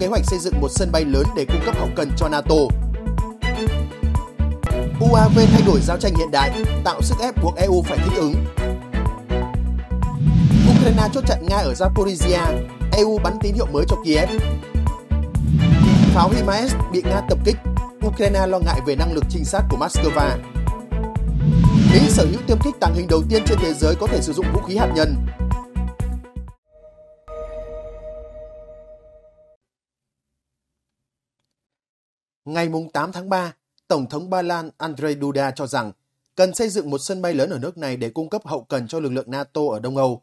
kế hoạch xây dựng một sân bay lớn để cung cấp hậu cần cho NATO. UAV thay đổi giao tranh hiện đại, tạo sức ép buộc EU phải thích ứng. Ukraine chốt chặn Nga ở Zaporizhia, EU bắn tín hiệu mới cho Kiev. Pháo HIMARS bị Nga tập kích, Ukraine lo ngại về năng lực trinh sát của Moscow. Mỹ sở hữu tiêm kích tàng hình đầu tiên trên thế giới có thể sử dụng vũ khí hạt nhân, Ngày 8 tháng 3, Tổng thống Ba Lan Andrzej Duda cho rằng cần xây dựng một sân bay lớn ở nước này để cung cấp hậu cần cho lực lượng NATO ở Đông Âu.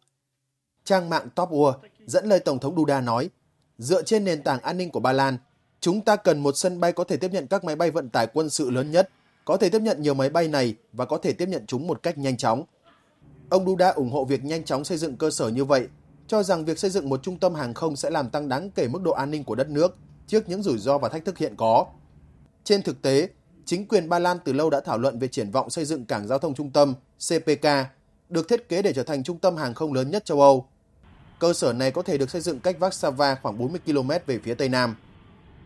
Trang mạng Top War dẫn lời Tổng thống Duda nói, dựa trên nền tảng an ninh của Ba Lan, chúng ta cần một sân bay có thể tiếp nhận các máy bay vận tải quân sự lớn nhất, có thể tiếp nhận nhiều máy bay này và có thể tiếp nhận chúng một cách nhanh chóng. Ông Duda ủng hộ việc nhanh chóng xây dựng cơ sở như vậy, cho rằng việc xây dựng một trung tâm hàng không sẽ làm tăng đáng kể mức độ an ninh của đất nước trước những rủi ro và thách thức hiện có. Trên thực tế, chính quyền Ba Lan từ lâu đã thảo luận về triển vọng xây dựng cảng giao thông trung tâm CPK, được thiết kế để trở thành trung tâm hàng không lớn nhất châu Âu. Cơ sở này có thể được xây dựng cách Warsaw khoảng 40 km về phía tây nam.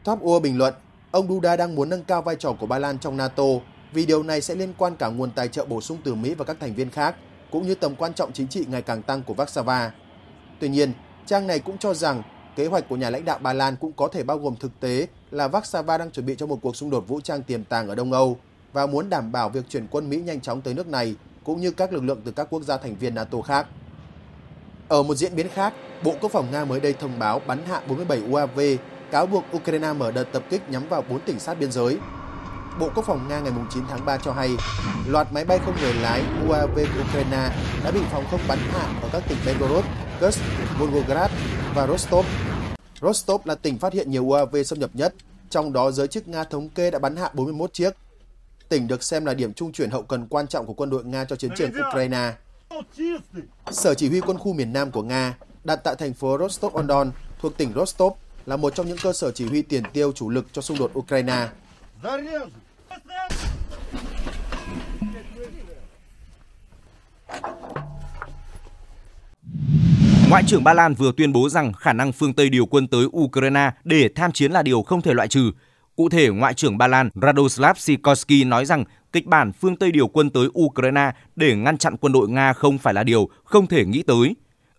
Top Ua bình luận, ông Duda đang muốn nâng cao vai trò của Ba Lan trong NATO vì điều này sẽ liên quan cả nguồn tài trợ bổ sung từ Mỹ và các thành viên khác, cũng như tầm quan trọng chính trị ngày càng tăng của Warsaw. Tuy nhiên, trang này cũng cho rằng kế hoạch của nhà lãnh đạo Ba Lan cũng có thể bao gồm thực tế là Warsaw đang chuẩn bị cho một cuộc xung đột vũ trang tiềm tàng ở Đông Âu và muốn đảm bảo việc chuyển quân Mỹ nhanh chóng tới nước này cũng như các lực lượng từ các quốc gia thành viên NATO khác. Ở một diễn biến khác, Bộ Quốc phòng Nga mới đây thông báo bắn hạ 47 UAV cáo buộc Ukraine mở đợt tập kích nhắm vào 4 tỉnh sát biên giới. Bộ Quốc phòng Nga ngày 9 tháng 3 cho hay, loạt máy bay không người lái UAV của Ukraine đã bị phòng không bắn hạ ở các tỉnh Belgorod, Kursk, Volgograd và Rostov Rostov là tỉnh phát hiện nhiều UAV xâm nhập nhất, trong đó giới chức Nga thống kê đã bắn hạ 41 chiếc. Tỉnh được xem là điểm trung chuyển hậu cần quan trọng của quân đội Nga cho chiến trường Ukraine. Sở chỉ huy quân khu miền Nam của Nga đặt tại thành phố Rostov-on-Don thuộc tỉnh Rostov là một trong những cơ sở chỉ huy tiền tiêu chủ lực cho xung đột Ukraine. Thank you. Ngoại trưởng Ba Lan vừa tuyên bố rằng khả năng phương Tây điều quân tới Ukraine để tham chiến là điều không thể loại trừ. Cụ thể, Ngoại trưởng Ba Lan Radoslav Sikorski nói rằng kịch bản phương Tây điều quân tới Ukraine để ngăn chặn quân đội Nga không phải là điều không thể nghĩ tới.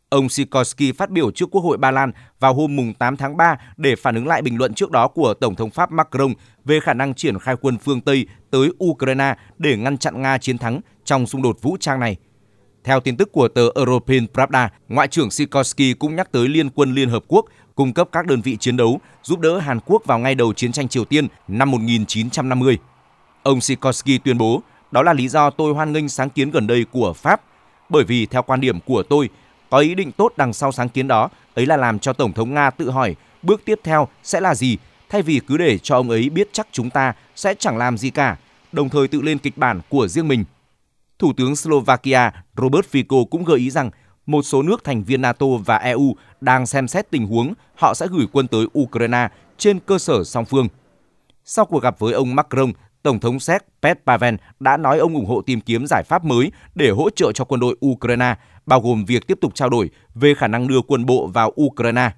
Ông Sikorski phát biểu trước Quốc hội Ba Lan vào hôm 8 tháng 3 để phản ứng lại bình luận trước đó của Tổng thống Pháp Macron về khả năng triển khai quân phương Tây tới Ukraine để ngăn chặn Nga chiến thắng trong xung đột vũ trang này. Theo tin tức của tờ European Pravda, Ngoại trưởng Sikorsky cũng nhắc tới Liên quân Liên Hợp Quốc cung cấp các đơn vị chiến đấu giúp đỡ Hàn Quốc vào ngay đầu chiến tranh Triều Tiên năm 1950. Ông Sikorsky tuyên bố, đó là lý do tôi hoan nghênh sáng kiến gần đây của Pháp, bởi vì theo quan điểm của tôi, có ý định tốt đằng sau sáng kiến đó, ấy là làm cho Tổng thống Nga tự hỏi bước tiếp theo sẽ là gì, thay vì cứ để cho ông ấy biết chắc chúng ta sẽ chẳng làm gì cả, đồng thời tự lên kịch bản của riêng mình. Thủ tướng Slovakia Robert Fico cũng gợi ý rằng một số nước thành viên NATO và EU đang xem xét tình huống họ sẽ gửi quân tới Ukraine trên cơ sở song phương. Sau cuộc gặp với ông Macron, Tổng thống Séc Pet Pavel đã nói ông ủng hộ tìm kiếm giải pháp mới để hỗ trợ cho quân đội Ukraine, bao gồm việc tiếp tục trao đổi về khả năng đưa quân bộ vào Ukraine.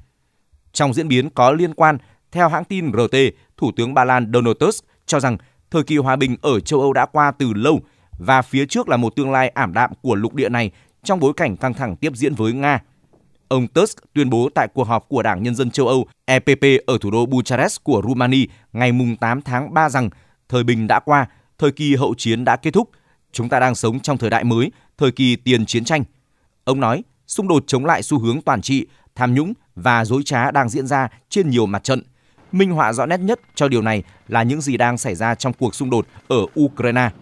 Trong diễn biến có liên quan, theo hãng tin RT, Thủ tướng Ba Lan Donald Tusk cho rằng thời kỳ hòa bình ở châu Âu đã qua từ lâu – và phía trước là một tương lai ảm đạm của lục địa này trong bối cảnh căng thẳng tiếp diễn với Nga. Ông Tusk tuyên bố tại cuộc họp của Đảng Nhân dân châu Âu EPP ở thủ đô Bucharest của Rumani ngày 8 tháng 3 rằng thời bình đã qua, thời kỳ hậu chiến đã kết thúc, chúng ta đang sống trong thời đại mới, thời kỳ tiền chiến tranh. Ông nói, xung đột chống lại xu hướng toàn trị, tham nhũng và dối trá đang diễn ra trên nhiều mặt trận. Minh họa rõ nét nhất cho điều này là những gì đang xảy ra trong cuộc xung đột ở Ukraine –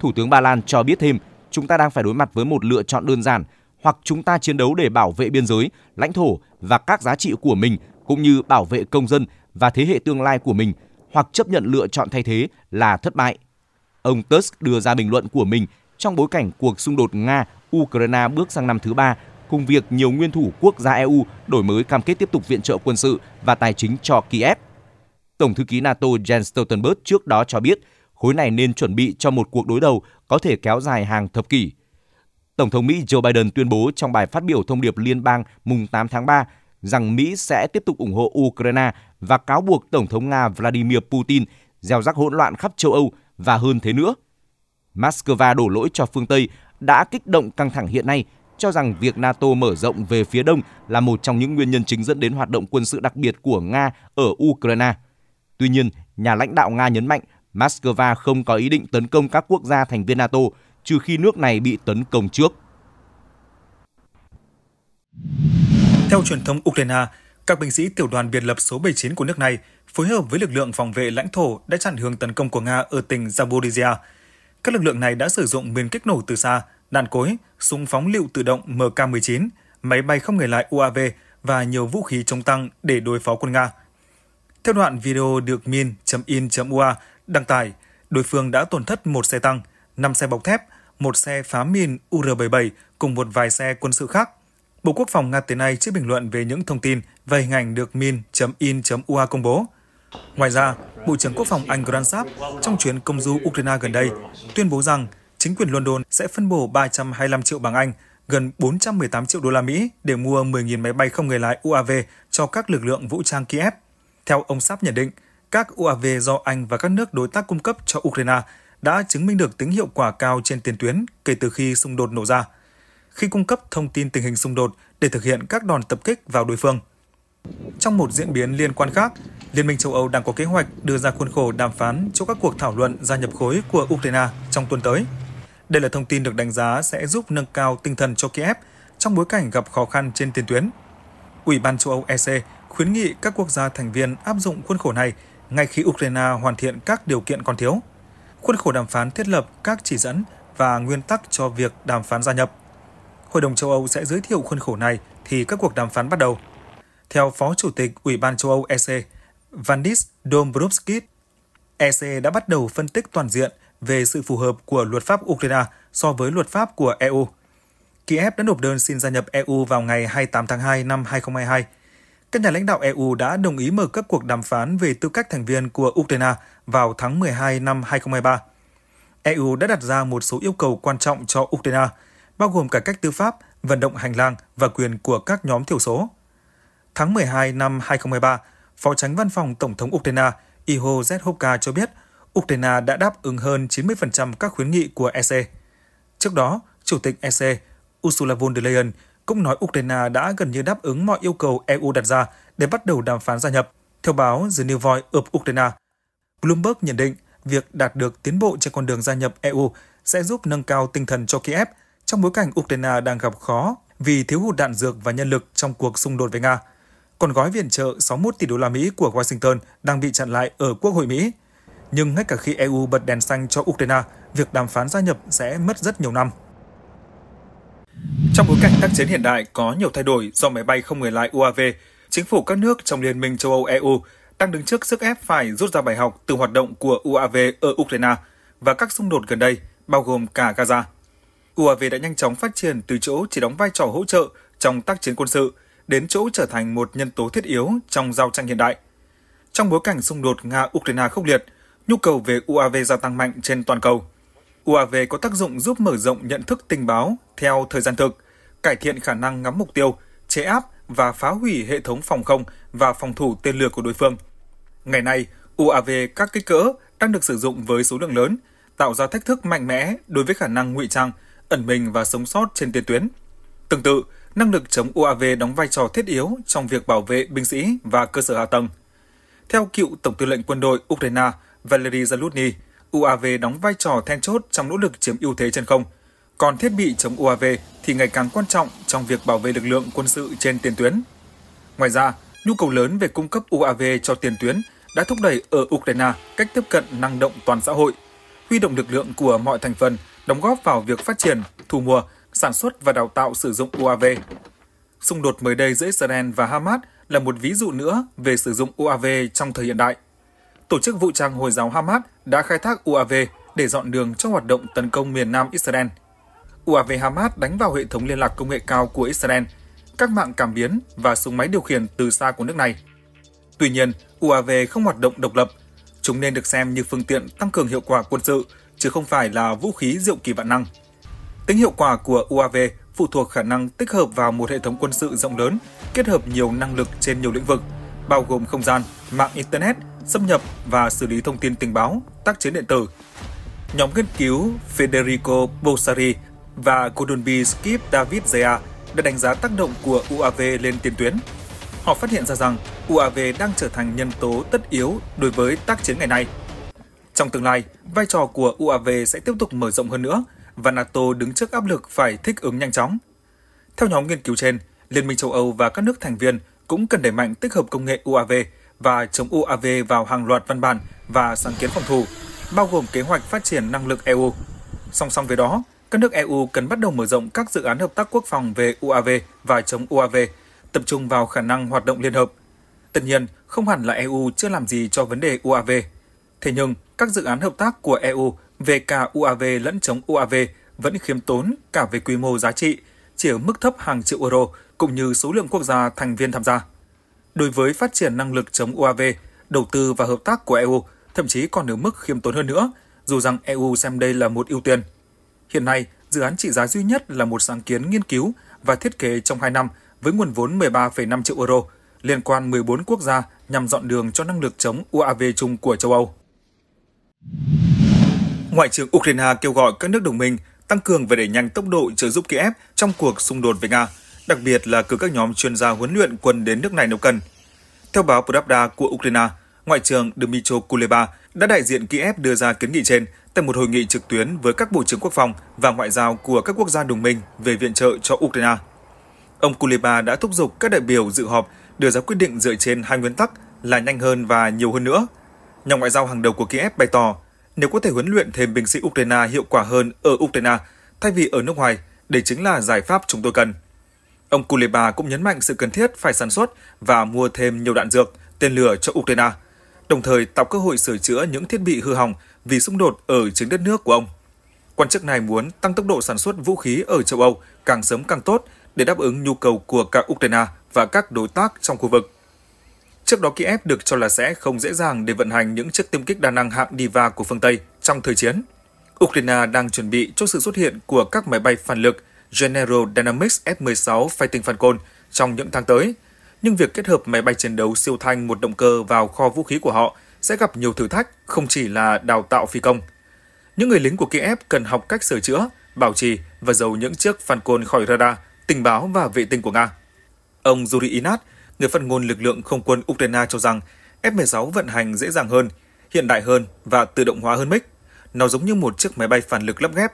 Thủ tướng Ba Lan cho biết thêm, chúng ta đang phải đối mặt với một lựa chọn đơn giản, hoặc chúng ta chiến đấu để bảo vệ biên giới, lãnh thổ và các giá trị của mình cũng như bảo vệ công dân và thế hệ tương lai của mình, hoặc chấp nhận lựa chọn thay thế là thất bại. Ông Tusk đưa ra bình luận của mình trong bối cảnh cuộc xung đột Nga-Ukraine bước sang năm thứ ba, cùng việc nhiều nguyên thủ quốc gia EU đổi mới cam kết tiếp tục viện trợ quân sự và tài chính cho Kiev. Tổng thư ký NATO Jens Stoltenberg trước đó cho biết khối này nên chuẩn bị cho một cuộc đối đầu có thể kéo dài hàng thập kỷ. Tổng thống Mỹ Joe Biden tuyên bố trong bài phát biểu thông điệp liên bang mùng 8 tháng 3 rằng Mỹ sẽ tiếp tục ủng hộ Ukraine và cáo buộc Tổng thống Nga Vladimir Putin gieo rắc hỗn loạn khắp châu Âu và hơn thế nữa. Moscow đổ lỗi cho phương Tây đã kích động căng thẳng hiện nay, cho rằng việc NATO mở rộng về phía đông là một trong những nguyên nhân chính dẫn đến hoạt động quân sự đặc biệt của Nga ở Ukraine. Tuy nhiên, nhà lãnh đạo Nga nhấn mạnh Moscow không có ý định tấn công các quốc gia thành viên NATO trừ khi nước này bị tấn công trước. Theo truyền thông Ukraine, các binh sĩ tiểu đoàn biệt lập số 79 của nước này phối hợp với lực lượng phòng vệ lãnh thổ đã chặn hướng tấn công của Nga ở tỉnh Zaporizhia. Các lực lượng này đã sử dụng miền kích nổ từ xa, đạn cối, súng phóng lựu tự động MK-19, máy bay không người lái UAV và nhiều vũ khí chống tăng để đối phó quân Nga. Theo đoạn video được min.in.ua đăng tải, đối phương đã tổn thất một xe tăng, 5 xe bọc thép, một xe phá mìn UR-77 cùng một vài xe quân sự khác. Bộ Quốc phòng Nga tới nay chưa bình luận về những thông tin về hình ảnh được min.in.ua công bố. Ngoài ra, Bộ trưởng Quốc phòng Anh Grant Sapp trong chuyến công du Ukraine gần đây tuyên bố rằng chính quyền London sẽ phân bổ 325 triệu bảng Anh, gần 418 triệu đô la Mỹ để mua 10.000 máy bay không người lái UAV cho các lực lượng vũ trang Kiev. Theo ông Sapp nhận định, các UAV do Anh và các nước đối tác cung cấp cho Ukraine đã chứng minh được tính hiệu quả cao trên tiền tuyến kể từ khi xung đột nổ ra, khi cung cấp thông tin tình hình xung đột để thực hiện các đòn tập kích vào đối phương. Trong một diễn biến liên quan khác, Liên minh châu Âu đang có kế hoạch đưa ra khuôn khổ đàm phán cho các cuộc thảo luận gia nhập khối của Ukraine trong tuần tới. Đây là thông tin được đánh giá sẽ giúp nâng cao tinh thần cho Kiev trong bối cảnh gặp khó khăn trên tiền tuyến. Ủy ban châu Âu EC khuyến nghị các quốc gia thành viên áp dụng khuôn khổ này ngay khi Ukraine hoàn thiện các điều kiện còn thiếu, khuôn khổ đàm phán thiết lập các chỉ dẫn và nguyên tắc cho việc đàm phán gia nhập. Hội đồng châu Âu sẽ giới thiệu khuôn khổ này thì các cuộc đàm phán bắt đầu. Theo Phó Chủ tịch Ủy ban châu Âu EC, Vandis Dombrovskis, EC đã bắt đầu phân tích toàn diện về sự phù hợp của luật pháp Ukraine so với luật pháp của EU. Kiev đã nộp đơn xin gia nhập EU vào ngày 28 tháng 2 năm 2022 các nhà lãnh đạo EU đã đồng ý mở các cuộc đàm phán về tư cách thành viên của Ukraine vào tháng 12 năm 2023. EU đã đặt ra một số yêu cầu quan trọng cho Ukraine, bao gồm cải cách tư pháp, vận động hành lang và quyền của các nhóm thiểu số. Tháng 12 năm 2023, Phó tránh văn phòng Tổng thống Ukraine Iho Zhovka cho biết Ukraine đã đáp ứng hơn 90% các khuyến nghị của EC. Trước đó, Chủ tịch EC Ursula von der Leyen cũng nói Ukraine đã gần như đáp ứng mọi yêu cầu EU đặt ra để bắt đầu đàm phán gia nhập, theo báo The New Voice of Ukraine. Bloomberg nhận định việc đạt được tiến bộ trên con đường gia nhập EU sẽ giúp nâng cao tinh thần cho Kiev trong bối cảnh Ukraine đang gặp khó vì thiếu hụt đạn dược và nhân lực trong cuộc xung đột với Nga. Còn gói viện trợ 61 tỷ đô la Mỹ của Washington đang bị chặn lại ở Quốc hội Mỹ. Nhưng ngay cả khi EU bật đèn xanh cho Ukraine, việc đàm phán gia nhập sẽ mất rất nhiều năm. Trong bối cảnh tác chiến hiện đại có nhiều thay đổi do máy bay không người lái UAV, chính phủ các nước trong Liên minh châu Âu EU đang đứng trước sức ép phải rút ra bài học từ hoạt động của UAV ở Ukraine và các xung đột gần đây, bao gồm cả Gaza. UAV đã nhanh chóng phát triển từ chỗ chỉ đóng vai trò hỗ trợ trong tác chiến quân sự đến chỗ trở thành một nhân tố thiết yếu trong giao tranh hiện đại. Trong bối cảnh xung đột Nga-Ukraine khốc liệt, nhu cầu về UAV gia tăng mạnh trên toàn cầu – UAV có tác dụng giúp mở rộng nhận thức tình báo theo thời gian thực, cải thiện khả năng ngắm mục tiêu, chế áp và phá hủy hệ thống phòng không và phòng thủ tên lửa của đối phương. Ngày nay, UAV các kích cỡ đang được sử dụng với số lượng lớn, tạo ra thách thức mạnh mẽ đối với khả năng ngụy trang, ẩn mình và sống sót trên tiền tuyến. Tương tự, năng lực chống UAV đóng vai trò thiết yếu trong việc bảo vệ binh sĩ và cơ sở hạ tầng. Theo cựu Tổng tư lệnh quân đội Ukraine Valery Zaluzny, UAV đóng vai trò then chốt trong nỗ lực chiếm ưu thế trên không, còn thiết bị chống UAV thì ngày càng quan trọng trong việc bảo vệ lực lượng quân sự trên tiền tuyến. Ngoài ra, nhu cầu lớn về cung cấp UAV cho tiền tuyến đã thúc đẩy ở Ukraine cách tiếp cận năng động toàn xã hội, huy động lực lượng của mọi thành phần đóng góp vào việc phát triển, thu mua, sản xuất và đào tạo sử dụng UAV. Xung đột mới đây giữa Israel và Hamas là một ví dụ nữa về sử dụng UAV trong thời hiện đại tổ chức vũ trang Hồi giáo Hamas đã khai thác UAV để dọn đường cho hoạt động tấn công miền Nam Israel. UAV Hamas đánh vào hệ thống liên lạc công nghệ cao của Israel, các mạng cảm biến và súng máy điều khiển từ xa của nước này. Tuy nhiên, UAV không hoạt động độc lập, chúng nên được xem như phương tiện tăng cường hiệu quả quân sự, chứ không phải là vũ khí diệu kỳ vạn năng. Tính hiệu quả của UAV phụ thuộc khả năng tích hợp vào một hệ thống quân sự rộng lớn, kết hợp nhiều năng lực trên nhiều lĩnh vực, bao gồm không gian, mạng Internet – xâm nhập và xử lý thông tin tình báo, tác chiến điện tử. Nhóm nghiên cứu Federico Bosari và Gordon B. Skip David Zea đã đánh giá tác động của UAV lên tiền tuyến. Họ phát hiện ra rằng UAV đang trở thành nhân tố tất yếu đối với tác chiến ngày nay. Trong tương lai, vai trò của UAV sẽ tiếp tục mở rộng hơn nữa và NATO đứng trước áp lực phải thích ứng nhanh chóng. Theo nhóm nghiên cứu trên, Liên minh châu Âu và các nước thành viên cũng cần đẩy mạnh tích hợp công nghệ UAV và chống UAV vào hàng loạt văn bản và sáng kiến phòng thủ, bao gồm kế hoạch phát triển năng lực EU. Song song với đó, các nước EU cần bắt đầu mở rộng các dự án hợp tác quốc phòng về UAV và chống UAV, tập trung vào khả năng hoạt động liên hợp. Tất nhiên, không hẳn là EU chưa làm gì cho vấn đề UAV. Thế nhưng, các dự án hợp tác của EU về cả UAV lẫn chống UAV vẫn khiêm tốn cả về quy mô giá trị, chỉ ở mức thấp hàng triệu euro cũng như số lượng quốc gia thành viên tham gia đối với phát triển năng lực chống UAV, đầu tư và hợp tác của EU, thậm chí còn ở mức khiêm tốn hơn nữa, dù rằng EU xem đây là một ưu tiên. Hiện nay, dự án trị giá duy nhất là một sáng kiến nghiên cứu và thiết kế trong 2 năm với nguồn vốn 13,5 triệu euro, liên quan 14 quốc gia nhằm dọn đường cho năng lực chống UAV chung của châu Âu. Ngoại trưởng Ukraine kêu gọi các nước đồng minh tăng cường và đẩy nhanh tốc độ trợ giúp Kiev trong cuộc xung đột với Nga – đặc biệt là cử các nhóm chuyên gia huấn luyện quân đến nước này nếu cần. Theo báo Pravda của Ukraine, Ngoại trưởng Dmytro Kuleba đã đại diện Kiev đưa ra kiến nghị trên tại một hội nghị trực tuyến với các bộ trưởng quốc phòng và ngoại giao của các quốc gia đồng minh về viện trợ cho Ukraine. Ông Kuleba đã thúc giục các đại biểu dự họp đưa ra quyết định dựa trên hai nguyên tắc là nhanh hơn và nhiều hơn nữa. Nhà ngoại giao hàng đầu của Kiev bày tỏ, nếu có thể huấn luyện thêm binh sĩ Ukraine hiệu quả hơn ở Ukraine thay vì ở nước ngoài, đây chính là giải pháp chúng tôi cần. Ông Kuleba cũng nhấn mạnh sự cần thiết phải sản xuất và mua thêm nhiều đạn dược, tên lửa cho Ukraine, đồng thời tạo cơ hội sửa chữa những thiết bị hư hỏng vì xung đột ở chính đất nước của ông. Quan chức này muốn tăng tốc độ sản xuất vũ khí ở châu Âu càng sớm càng tốt để đáp ứng nhu cầu của cả Ukraine và các đối tác trong khu vực. Trước đó Kiev được cho là sẽ không dễ dàng để vận hành những chiếc tiêm kích đa năng hạng Diva của phương Tây trong thời chiến. Ukraine đang chuẩn bị cho sự xuất hiện của các máy bay phản lực General Dynamics F-16 Fighting Falcon trong những tháng tới, nhưng việc kết hợp máy bay chiến đấu siêu thanh một động cơ vào kho vũ khí của họ sẽ gặp nhiều thử thách không chỉ là đào tạo phi công. Những người lính của Kiev cần học cách sửa chữa, bảo trì và giấu những chiếc Falcon khỏi radar, tình báo và vệ tinh của Nga. Ông Yuri Inat, người phát ngôn lực lượng không quân Ukraine cho rằng F-16 vận hành dễ dàng hơn, hiện đại hơn và tự động hóa hơn MiG. Nó giống như một chiếc máy bay phản lực lắp ghép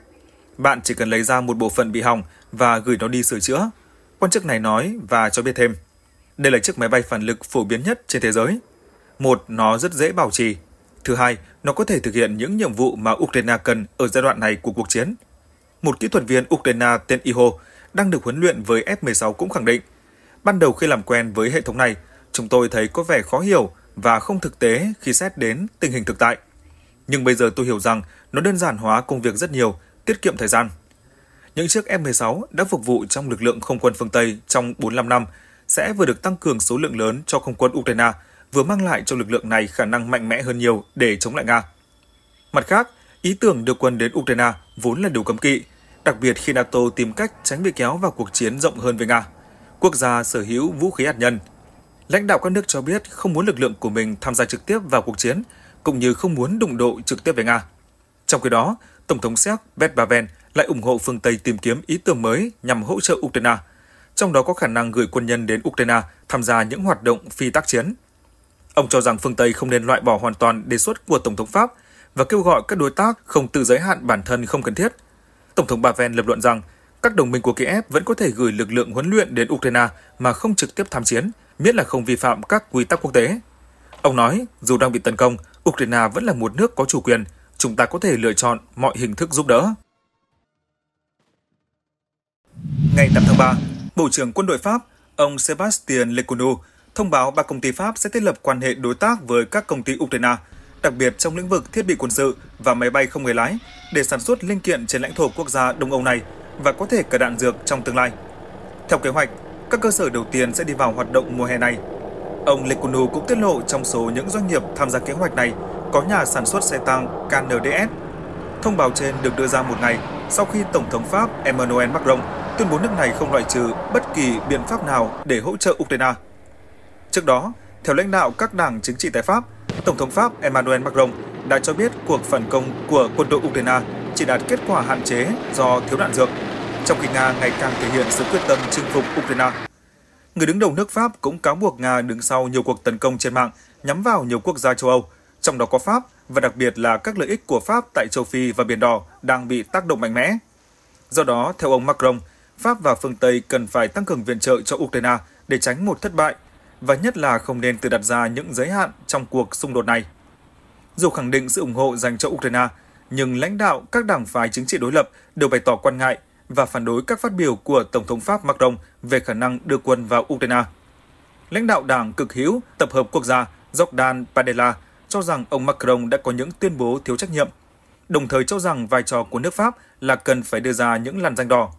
bạn chỉ cần lấy ra một bộ phận bị hỏng và gửi nó đi sửa chữa. Quan chức này nói và cho biết thêm. Đây là chiếc máy bay phản lực phổ biến nhất trên thế giới. Một, nó rất dễ bảo trì. Thứ hai, nó có thể thực hiện những nhiệm vụ mà Ukraine cần ở giai đoạn này của cuộc chiến. Một kỹ thuật viên Ukraine tên Iho đang được huấn luyện với F-16 cũng khẳng định. Ban đầu khi làm quen với hệ thống này, chúng tôi thấy có vẻ khó hiểu và không thực tế khi xét đến tình hình thực tại. Nhưng bây giờ tôi hiểu rằng nó đơn giản hóa công việc rất nhiều tiết kiệm thời gian. Những chiếc F-16 đã phục vụ trong lực lượng không quân phương Tây trong 45 năm sẽ vừa được tăng cường số lượng lớn cho không quân Ukraine, vừa mang lại cho lực lượng này khả năng mạnh mẽ hơn nhiều để chống lại Nga. Mặt khác, ý tưởng đưa quân đến Ukraine vốn là điều cấm kỵ, đặc biệt khi NATO tìm cách tránh bị kéo vào cuộc chiến rộng hơn với Nga, quốc gia sở hữu vũ khí hạt nhân. Lãnh đạo các nước cho biết không muốn lực lượng của mình tham gia trực tiếp vào cuộc chiến, cũng như không muốn đụng độ trực tiếp với Nga. Trong khi đó, Tổng thống Séc Bedbaven lại ủng hộ phương Tây tìm kiếm ý tưởng mới nhằm hỗ trợ Ukraine, trong đó có khả năng gửi quân nhân đến Ukraine tham gia những hoạt động phi tác chiến. Ông cho rằng phương Tây không nên loại bỏ hoàn toàn đề xuất của Tổng thống Pháp và kêu gọi các đối tác không tự giới hạn bản thân không cần thiết. Tổng thống Baven lập luận rằng các đồng minh của Kiev vẫn có thể gửi lực lượng huấn luyện đến Ukraine mà không trực tiếp tham chiến, miễn là không vi phạm các quy tắc quốc tế. Ông nói, dù đang bị tấn công, Ukraine vẫn là một nước có chủ quyền, chúng ta có thể lựa chọn mọi hình thức giúp đỡ. Ngày 8 tháng 3, Bộ trưởng Quân đội Pháp, ông Sébastien Lecornu thông báo ba công ty Pháp sẽ thiết lập quan hệ đối tác với các công ty Ukraine, đặc biệt trong lĩnh vực thiết bị quân sự và máy bay không người lái, để sản xuất linh kiện trên lãnh thổ quốc gia Đông Âu này và có thể cả đạn dược trong tương lai. Theo kế hoạch, các cơ sở đầu tiên sẽ đi vào hoạt động mùa hè này Ông Lekunu cũng tiết lộ trong số những doanh nghiệp tham gia kế hoạch này có nhà sản xuất xe tăng KNDS. Thông báo trên được đưa ra một ngày sau khi Tổng thống Pháp Emmanuel Macron tuyên bố nước này không loại trừ bất kỳ biện pháp nào để hỗ trợ Ukraine. Trước đó, theo lãnh đạo các đảng chính trị tại Pháp, Tổng thống Pháp Emmanuel Macron đã cho biết cuộc phản công của quân đội Ukraine chỉ đạt kết quả hạn chế do thiếu đạn dược, trong khi Nga ngày càng thể hiện sự quyết tâm chinh phục Ukraine người đứng đầu nước Pháp cũng cáo buộc Nga đứng sau nhiều cuộc tấn công trên mạng nhắm vào nhiều quốc gia châu Âu, trong đó có Pháp và đặc biệt là các lợi ích của Pháp tại châu Phi và Biển Đỏ đang bị tác động mạnh mẽ. Do đó, theo ông Macron, Pháp và phương Tây cần phải tăng cường viện trợ cho Ukraine để tránh một thất bại và nhất là không nên tự đặt ra những giới hạn trong cuộc xung đột này. Dù khẳng định sự ủng hộ dành cho Ukraine, nhưng lãnh đạo các đảng phái chính trị đối lập đều bày tỏ quan ngại và phản đối các phát biểu của Tổng thống Pháp Macron về khả năng đưa quân vào Ukraine. Lãnh đạo đảng cực hữu tập hợp quốc gia Jordan Padella cho rằng ông Macron đã có những tuyên bố thiếu trách nhiệm, đồng thời cho rằng vai trò của nước Pháp là cần phải đưa ra những làn danh đỏ.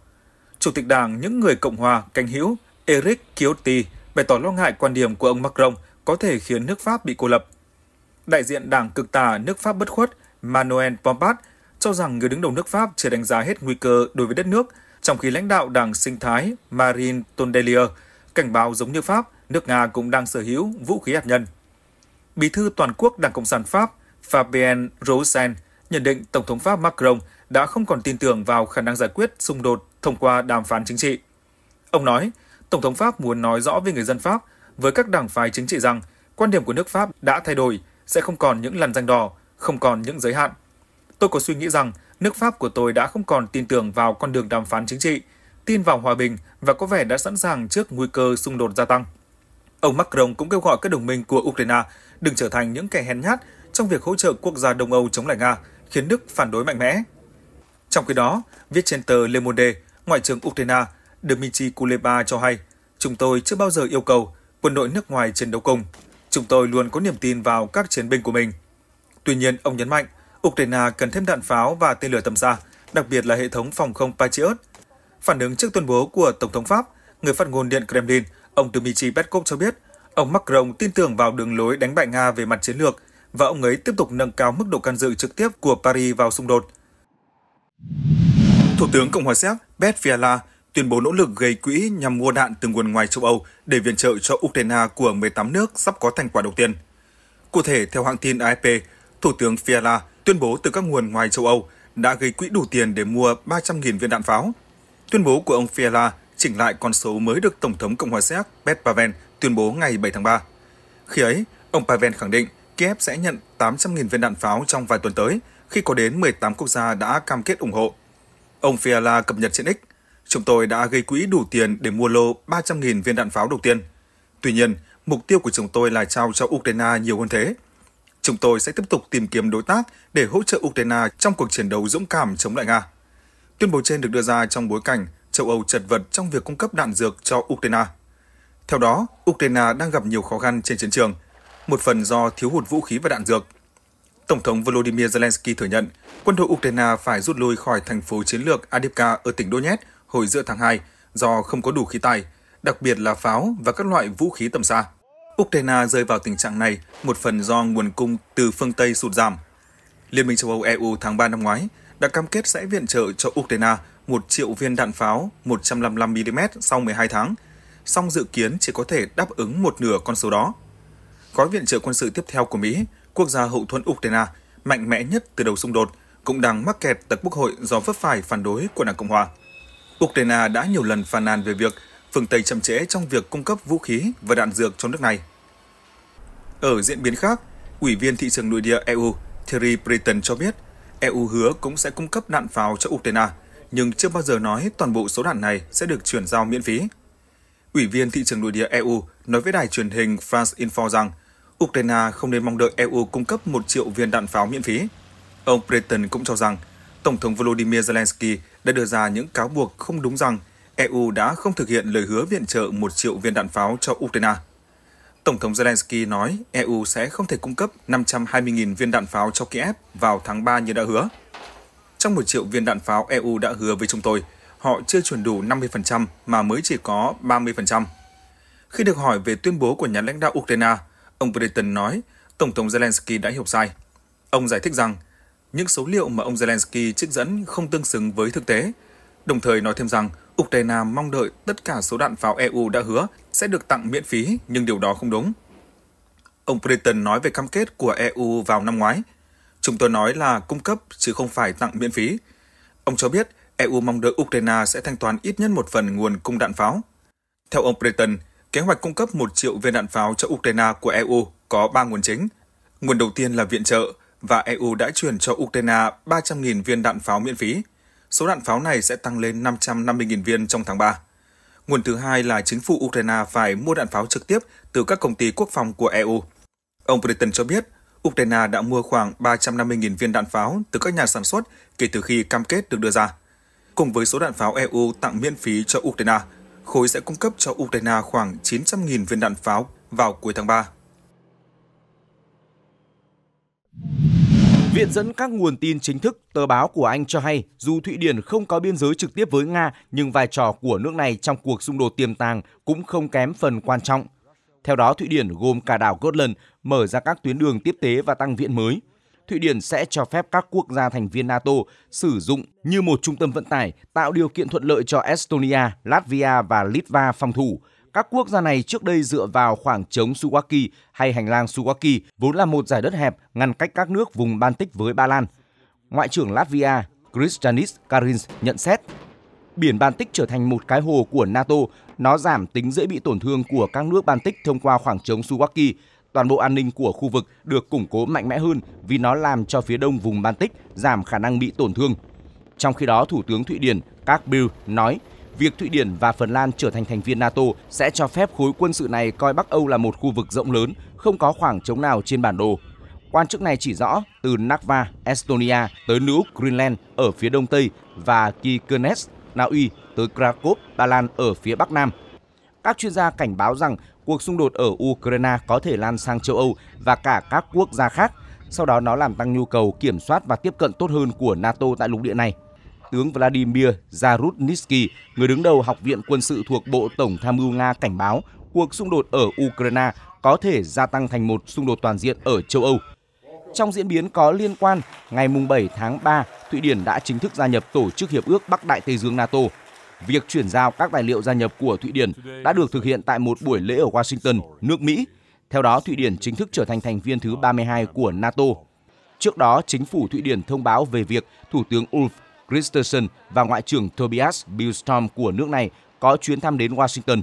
Chủ tịch đảng những người Cộng hòa cánh hữu Eric Ciotti bày tỏ lo ngại quan điểm của ông Macron có thể khiến nước Pháp bị cô lập. Đại diện đảng cực tả nước Pháp bất khuất Manuel Pompat cho rằng người đứng đầu nước Pháp chưa đánh giá hết nguy cơ đối với đất nước, trong khi lãnh đạo đảng sinh thái Marine Tondelier cảnh báo giống như Pháp, nước Nga cũng đang sở hữu vũ khí hạt nhân. Bí thư toàn quốc Đảng Cộng sản Pháp Fabien Roussen nhận định Tổng thống Pháp Macron đã không còn tin tưởng vào khả năng giải quyết xung đột thông qua đàm phán chính trị. Ông nói, Tổng thống Pháp muốn nói rõ với người dân Pháp, với các đảng phái chính trị rằng quan điểm của nước Pháp đã thay đổi, sẽ không còn những lằn danh đỏ, không còn những giới hạn, Tôi có suy nghĩ rằng nước Pháp của tôi đã không còn tin tưởng vào con đường đàm phán chính trị, tin vào hòa bình và có vẻ đã sẵn sàng trước nguy cơ xung đột gia tăng. Ông Macron cũng kêu gọi các đồng minh của Ukraine đừng trở thành những kẻ hèn nhát trong việc hỗ trợ quốc gia Đông Âu chống lại Nga, khiến Đức phản đối mạnh mẽ. Trong khi đó, viết trên tờ Le Monde, Ngoại trưởng Ukraine Dmitry Kuleba cho hay, chúng tôi chưa bao giờ yêu cầu quân đội nước ngoài chiến đấu cùng. Chúng tôi luôn có niềm tin vào các chiến binh của mình. Tuy nhiên, ông nhấn mạnh, Ukraine cần thêm đạn pháo và tên lửa tầm xa, đặc biệt là hệ thống phòng không Patriot. Phản ứng trước tuyên bố của Tổng thống Pháp, người phát ngôn Điện Kremlin, ông Dmitry Peskov cho biết, ông Macron tin tưởng vào đường lối đánh bại Nga về mặt chiến lược và ông ấy tiếp tục nâng cao mức độ can dự trực tiếp của Paris vào xung đột. Thủ tướng Cộng hòa Séc Bét Fiala tuyên bố nỗ lực gây quỹ nhằm mua đạn từ nguồn ngoài châu Âu để viện trợ cho Ukraine của 18 nước sắp có thành quả đầu tiên. Cụ thể, theo hãng tin AFP, Thủ tướng Fiala Tuyên bố từ các nguồn ngoài châu Âu đã gây quỹ đủ tiền để mua 300.000 viên đạn pháo. Tuyên bố của ông Fiala chỉnh lại con số mới được Tổng thống Cộng hòa Séc Pet Pavel tuyên bố ngày 7 tháng 3. Khi ấy, ông Pavel khẳng định Kiev sẽ nhận 800.000 viên đạn pháo trong vài tuần tới khi có đến 18 quốc gia đã cam kết ủng hộ. Ông Fiala cập nhật trên X, chúng tôi đã gây quỹ đủ tiền để mua lô 300.000 viên đạn pháo đầu tiên. Tuy nhiên, mục tiêu của chúng tôi là trao cho Ukraine nhiều hơn thế – Chúng tôi sẽ tiếp tục tìm kiếm đối tác để hỗ trợ Ukraine trong cuộc chiến đấu dũng cảm chống lại Nga. Tuyên bố trên được đưa ra trong bối cảnh châu Âu chật vật trong việc cung cấp đạn dược cho Ukraine. Theo đó, Ukraine đang gặp nhiều khó khăn trên chiến trường, một phần do thiếu hụt vũ khí và đạn dược. Tổng thống Volodymyr Zelensky thừa nhận quân đội Ukraine phải rút lui khỏi thành phố chiến lược Adivka ở tỉnh Donetsk hồi giữa tháng 2 do không có đủ khí tài, đặc biệt là pháo và các loại vũ khí tầm xa. Ukraine rơi vào tình trạng này một phần do nguồn cung từ phương Tây sụt giảm. Liên minh châu Âu EU tháng 3 năm ngoái đã cam kết sẽ viện trợ cho Ukraine 1 triệu viên đạn pháo 155mm sau 12 tháng, song dự kiến chỉ có thể đáp ứng một nửa con số đó. Gói viện trợ quân sự tiếp theo của Mỹ, quốc gia hậu thuẫn Ukraine, mạnh mẽ nhất từ đầu xung đột, cũng đang mắc kẹt tại Quốc hội do vấp phải phản đối của Đảng Cộng Hòa. Ukraine đã nhiều lần phàn nàn về việc phương Tây chậm trễ trong việc cung cấp vũ khí và đạn dược cho nước này. Ở diễn biến khác, Ủy viên thị trường nội địa EU Thierry Breton cho biết EU hứa cũng sẽ cung cấp đạn pháo cho Ukraine, nhưng chưa bao giờ nói toàn bộ số đạn này sẽ được chuyển giao miễn phí. Ủy viên thị trường nội địa EU nói với đài truyền hình France Info rằng Ukraine không nên mong đợi EU cung cấp 1 triệu viên đạn pháo miễn phí. Ông Breton cũng cho rằng Tổng thống Volodymyr Zelensky đã đưa ra những cáo buộc không đúng rằng EU đã không thực hiện lời hứa viện trợ một triệu viên đạn pháo cho Ukraine. Tổng thống Zelensky nói EU sẽ không thể cung cấp 520.000 viên đạn pháo cho Kiev vào tháng 3 như đã hứa. Trong một triệu viên đạn pháo EU đã hứa với chúng tôi, họ chưa chuẩn đủ 50% mà mới chỉ có 30%. Khi được hỏi về tuyên bố của nhà lãnh đạo Ukraine, ông Britain nói Tổng thống Zelensky đã hiểu sai. Ông giải thích rằng những số liệu mà ông Zelensky trích dẫn không tương xứng với thực tế, đồng thời nói thêm rằng Ukraine mong đợi tất cả số đạn pháo EU đã hứa sẽ được tặng miễn phí, nhưng điều đó không đúng. Ông Britain nói về cam kết của EU vào năm ngoái. Chúng tôi nói là cung cấp chứ không phải tặng miễn phí. Ông cho biết EU mong đợi Ukraine sẽ thanh toán ít nhất một phần nguồn cung đạn pháo. Theo ông Britain, kế hoạch cung cấp 1 triệu viên đạn pháo cho Ukraine của EU có 3 nguồn chính. Nguồn đầu tiên là viện trợ, và EU đã chuyển cho Ukraine 300.000 viên đạn pháo miễn phí – số đạn pháo này sẽ tăng lên 550.000 viên trong tháng 3. Nguồn thứ hai là chính phủ Ukraine phải mua đạn pháo trực tiếp từ các công ty quốc phòng của EU. Ông Britain cho biết, Ukraine đã mua khoảng 350.000 viên đạn pháo từ các nhà sản xuất kể từ khi cam kết được đưa ra. Cùng với số đạn pháo EU tặng miễn phí cho Ukraine, khối sẽ cung cấp cho Ukraine khoảng 900.000 viên đạn pháo vào cuối tháng 3. Viện dẫn các nguồn tin chính thức, tờ báo của Anh cho hay dù Thụy Điển không có biên giới trực tiếp với Nga nhưng vai trò của nước này trong cuộc xung đột tiềm tàng cũng không kém phần quan trọng. Theo đó, Thụy Điển gồm cả đảo Gotland mở ra các tuyến đường tiếp tế và tăng viện mới. Thụy Điển sẽ cho phép các quốc gia thành viên NATO sử dụng như một trung tâm vận tải, tạo điều kiện thuận lợi cho Estonia, Latvia và Litva phòng thủ, các quốc gia này trước đây dựa vào khoảng trống Suwaki hay hành lang Suwaki, vốn là một giải đất hẹp ngăn cách các nước vùng Baltic với Ba Lan. Ngoại trưởng Latvia Kristjanis Karins nhận xét, biển Baltic trở thành một cái hồ của NATO, nó giảm tính dễ bị tổn thương của các nước Baltic thông qua khoảng trống Suwaki. Toàn bộ an ninh của khu vực được củng cố mạnh mẽ hơn vì nó làm cho phía đông vùng Baltic giảm khả năng bị tổn thương. Trong khi đó, Thủ tướng Thụy Điển Các Bill nói việc Thụy Điển và Phần Lan trở thành thành viên NATO sẽ cho phép khối quân sự này coi Bắc Âu là một khu vực rộng lớn, không có khoảng trống nào trên bản đồ. Quan chức này chỉ rõ từ Nakva, Estonia tới nước Greenland ở phía đông tây và Kirkenes, Na Uy tới Krakow, Ba Lan ở phía bắc nam. Các chuyên gia cảnh báo rằng cuộc xung đột ở Ukraine có thể lan sang châu Âu và cả các quốc gia khác, sau đó nó làm tăng nhu cầu kiểm soát và tiếp cận tốt hơn của NATO tại lục địa này tướng Vladimir Zarudnitsky, người đứng đầu Học viện Quân sự thuộc Bộ Tổng Tham mưu Nga cảnh báo cuộc xung đột ở Ukraine có thể gia tăng thành một xung đột toàn diện ở châu Âu. Trong diễn biến có liên quan, ngày 7 tháng 3, Thụy Điển đã chính thức gia nhập Tổ chức Hiệp ước Bắc Đại Tây Dương NATO. Việc chuyển giao các tài liệu gia nhập của Thụy Điển đã được thực hiện tại một buổi lễ ở Washington, nước Mỹ. Theo đó, Thụy Điển chính thức trở thành thành viên thứ 32 của NATO. Trước đó, chính phủ Thụy Điển thông báo về việc Thủ tướng Ulf Christensen và Ngoại trưởng Tobias Billstrom của nước này có chuyến thăm đến Washington.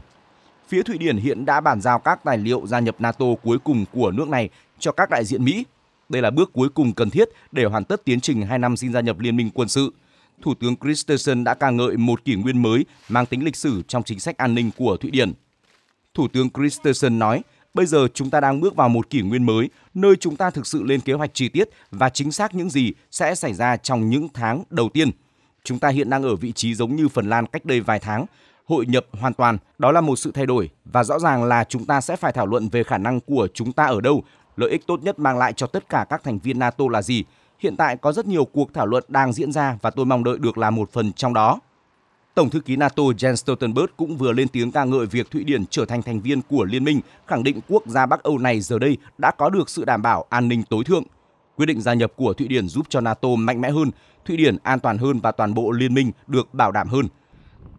Phía Thụy Điển hiện đã bàn giao các tài liệu gia nhập NATO cuối cùng của nước này cho các đại diện Mỹ. Đây là bước cuối cùng cần thiết để hoàn tất tiến trình 2 năm xin gia nhập Liên minh quân sự. Thủ tướng Christensen đã ca ngợi một kỷ nguyên mới mang tính lịch sử trong chính sách an ninh của Thụy Điển. Thủ tướng Christensen nói – Bây giờ chúng ta đang bước vào một kỷ nguyên mới, nơi chúng ta thực sự lên kế hoạch chi tiết và chính xác những gì sẽ xảy ra trong những tháng đầu tiên. Chúng ta hiện đang ở vị trí giống như Phần Lan cách đây vài tháng, hội nhập hoàn toàn, đó là một sự thay đổi và rõ ràng là chúng ta sẽ phải thảo luận về khả năng của chúng ta ở đâu, lợi ích tốt nhất mang lại cho tất cả các thành viên NATO là gì. Hiện tại có rất nhiều cuộc thảo luận đang diễn ra và tôi mong đợi được là một phần trong đó. Tổng thư ký NATO Jens Stoltenberg cũng vừa lên tiếng ca ngợi việc Thụy Điển trở thành thành viên của liên minh, khẳng định quốc gia Bắc Âu này giờ đây đã có được sự đảm bảo an ninh tối thượng. Quyết định gia nhập của Thụy Điển giúp cho NATO mạnh mẽ hơn, Thụy Điển an toàn hơn và toàn bộ liên minh được bảo đảm hơn.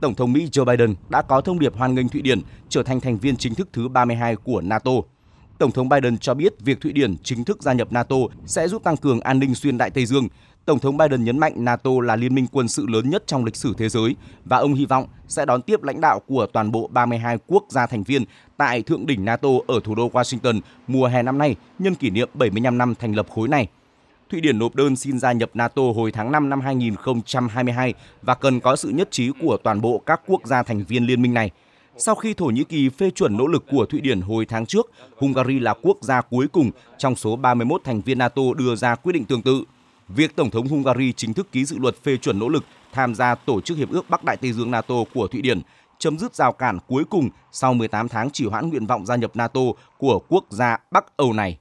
Tổng thống Mỹ Joe Biden đã có thông điệp hoan nghênh Thụy Điển trở thành thành viên chính thức thứ 32 của NATO. Tổng thống Biden cho biết việc Thụy Điển chính thức gia nhập NATO sẽ giúp tăng cường an ninh xuyên Đại Tây Dương. Tổng thống Biden nhấn mạnh NATO là liên minh quân sự lớn nhất trong lịch sử thế giới và ông hy vọng sẽ đón tiếp lãnh đạo của toàn bộ 32 quốc gia thành viên tại thượng đỉnh NATO ở thủ đô Washington mùa hè năm nay nhân kỷ niệm 75 năm thành lập khối này. Thụy Điển nộp đơn xin gia nhập NATO hồi tháng 5 năm 2022 và cần có sự nhất trí của toàn bộ các quốc gia thành viên liên minh này – sau khi Thổ Nhĩ Kỳ phê chuẩn nỗ lực của Thụy Điển hồi tháng trước, Hungary là quốc gia cuối cùng trong số 31 thành viên NATO đưa ra quyết định tương tự. Việc Tổng thống Hungary chính thức ký dự luật phê chuẩn nỗ lực tham gia Tổ chức Hiệp ước Bắc Đại Tây Dương NATO của Thụy Điển chấm dứt rào cản cuối cùng sau 18 tháng chỉ hoãn nguyện vọng gia nhập NATO của quốc gia Bắc Âu này.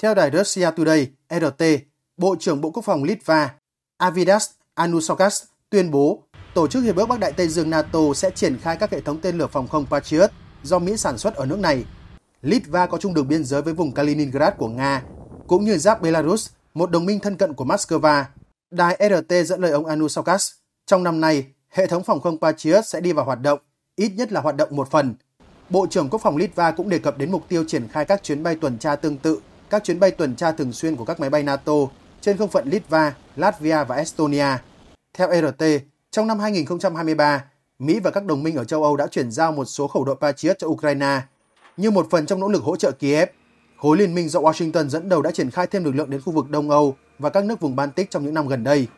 Theo đài Russia Today, RT, Bộ trưởng Bộ Quốc phòng Litva Avidas Anusokas tuyên bố Tổ chức Hiệp ước Bắc Đại Tây Dương NATO sẽ triển khai các hệ thống tên lửa phòng không Patriot do Mỹ sản xuất ở nước này. Litva có chung đường biên giới với vùng Kaliningrad của Nga, cũng như giáp Belarus, một đồng minh thân cận của Moscow. Đài RT dẫn lời ông Anusokas, trong năm nay, hệ thống phòng không Patriot sẽ đi vào hoạt động, ít nhất là hoạt động một phần. Bộ trưởng Quốc phòng Litva cũng đề cập đến mục tiêu triển khai các chuyến bay tuần tra tương tự, các chuyến bay tuần tra thường xuyên của các máy bay NATO trên không phận Litva, Latvia và Estonia. Theo e RT, trong năm 2023, Mỹ và các đồng minh ở châu Âu đã chuyển giao một số khẩu đội Patriot cho Ukraine. Như một phần trong nỗ lực hỗ trợ Kiev, khối liên minh do Washington dẫn đầu đã triển khai thêm lực lượng đến khu vực Đông Âu và các nước vùng Baltic trong những năm gần đây.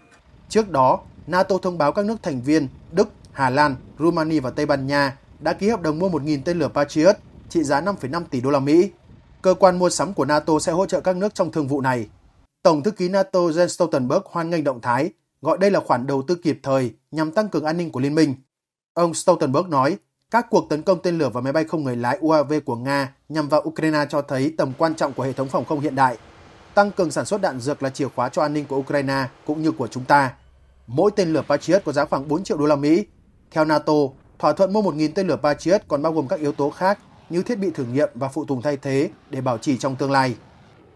Trước đó, NATO thông báo các nước thành viên Đức, Hà Lan, Romania và Tây Ban Nha đã ký hợp đồng mua 1.000 tên lửa Patriot trị giá 5,5 tỷ đô la Mỹ. Cơ quan mua sắm của NATO sẽ hỗ trợ các nước trong thương vụ này. Tổng thư ký NATO Jens Stoltenberg hoan nghênh động thái, gọi đây là khoản đầu tư kịp thời nhằm tăng cường an ninh của liên minh. Ông Stoltenberg nói, các cuộc tấn công tên lửa và máy bay không người lái UAV của Nga nhằm vào Ukraine cho thấy tầm quan trọng của hệ thống phòng không hiện đại. Tăng cường sản xuất đạn dược là chìa khóa cho an ninh của Ukraine cũng như của chúng ta. Mỗi tên lửa Patriot có giá khoảng 4 triệu đô la Mỹ. Theo NATO, thỏa thuận mua 1.000 tên lửa Patriot còn bao gồm các yếu tố khác như thiết bị thử nghiệm và phụ tùng thay thế để bảo trì trong tương lai.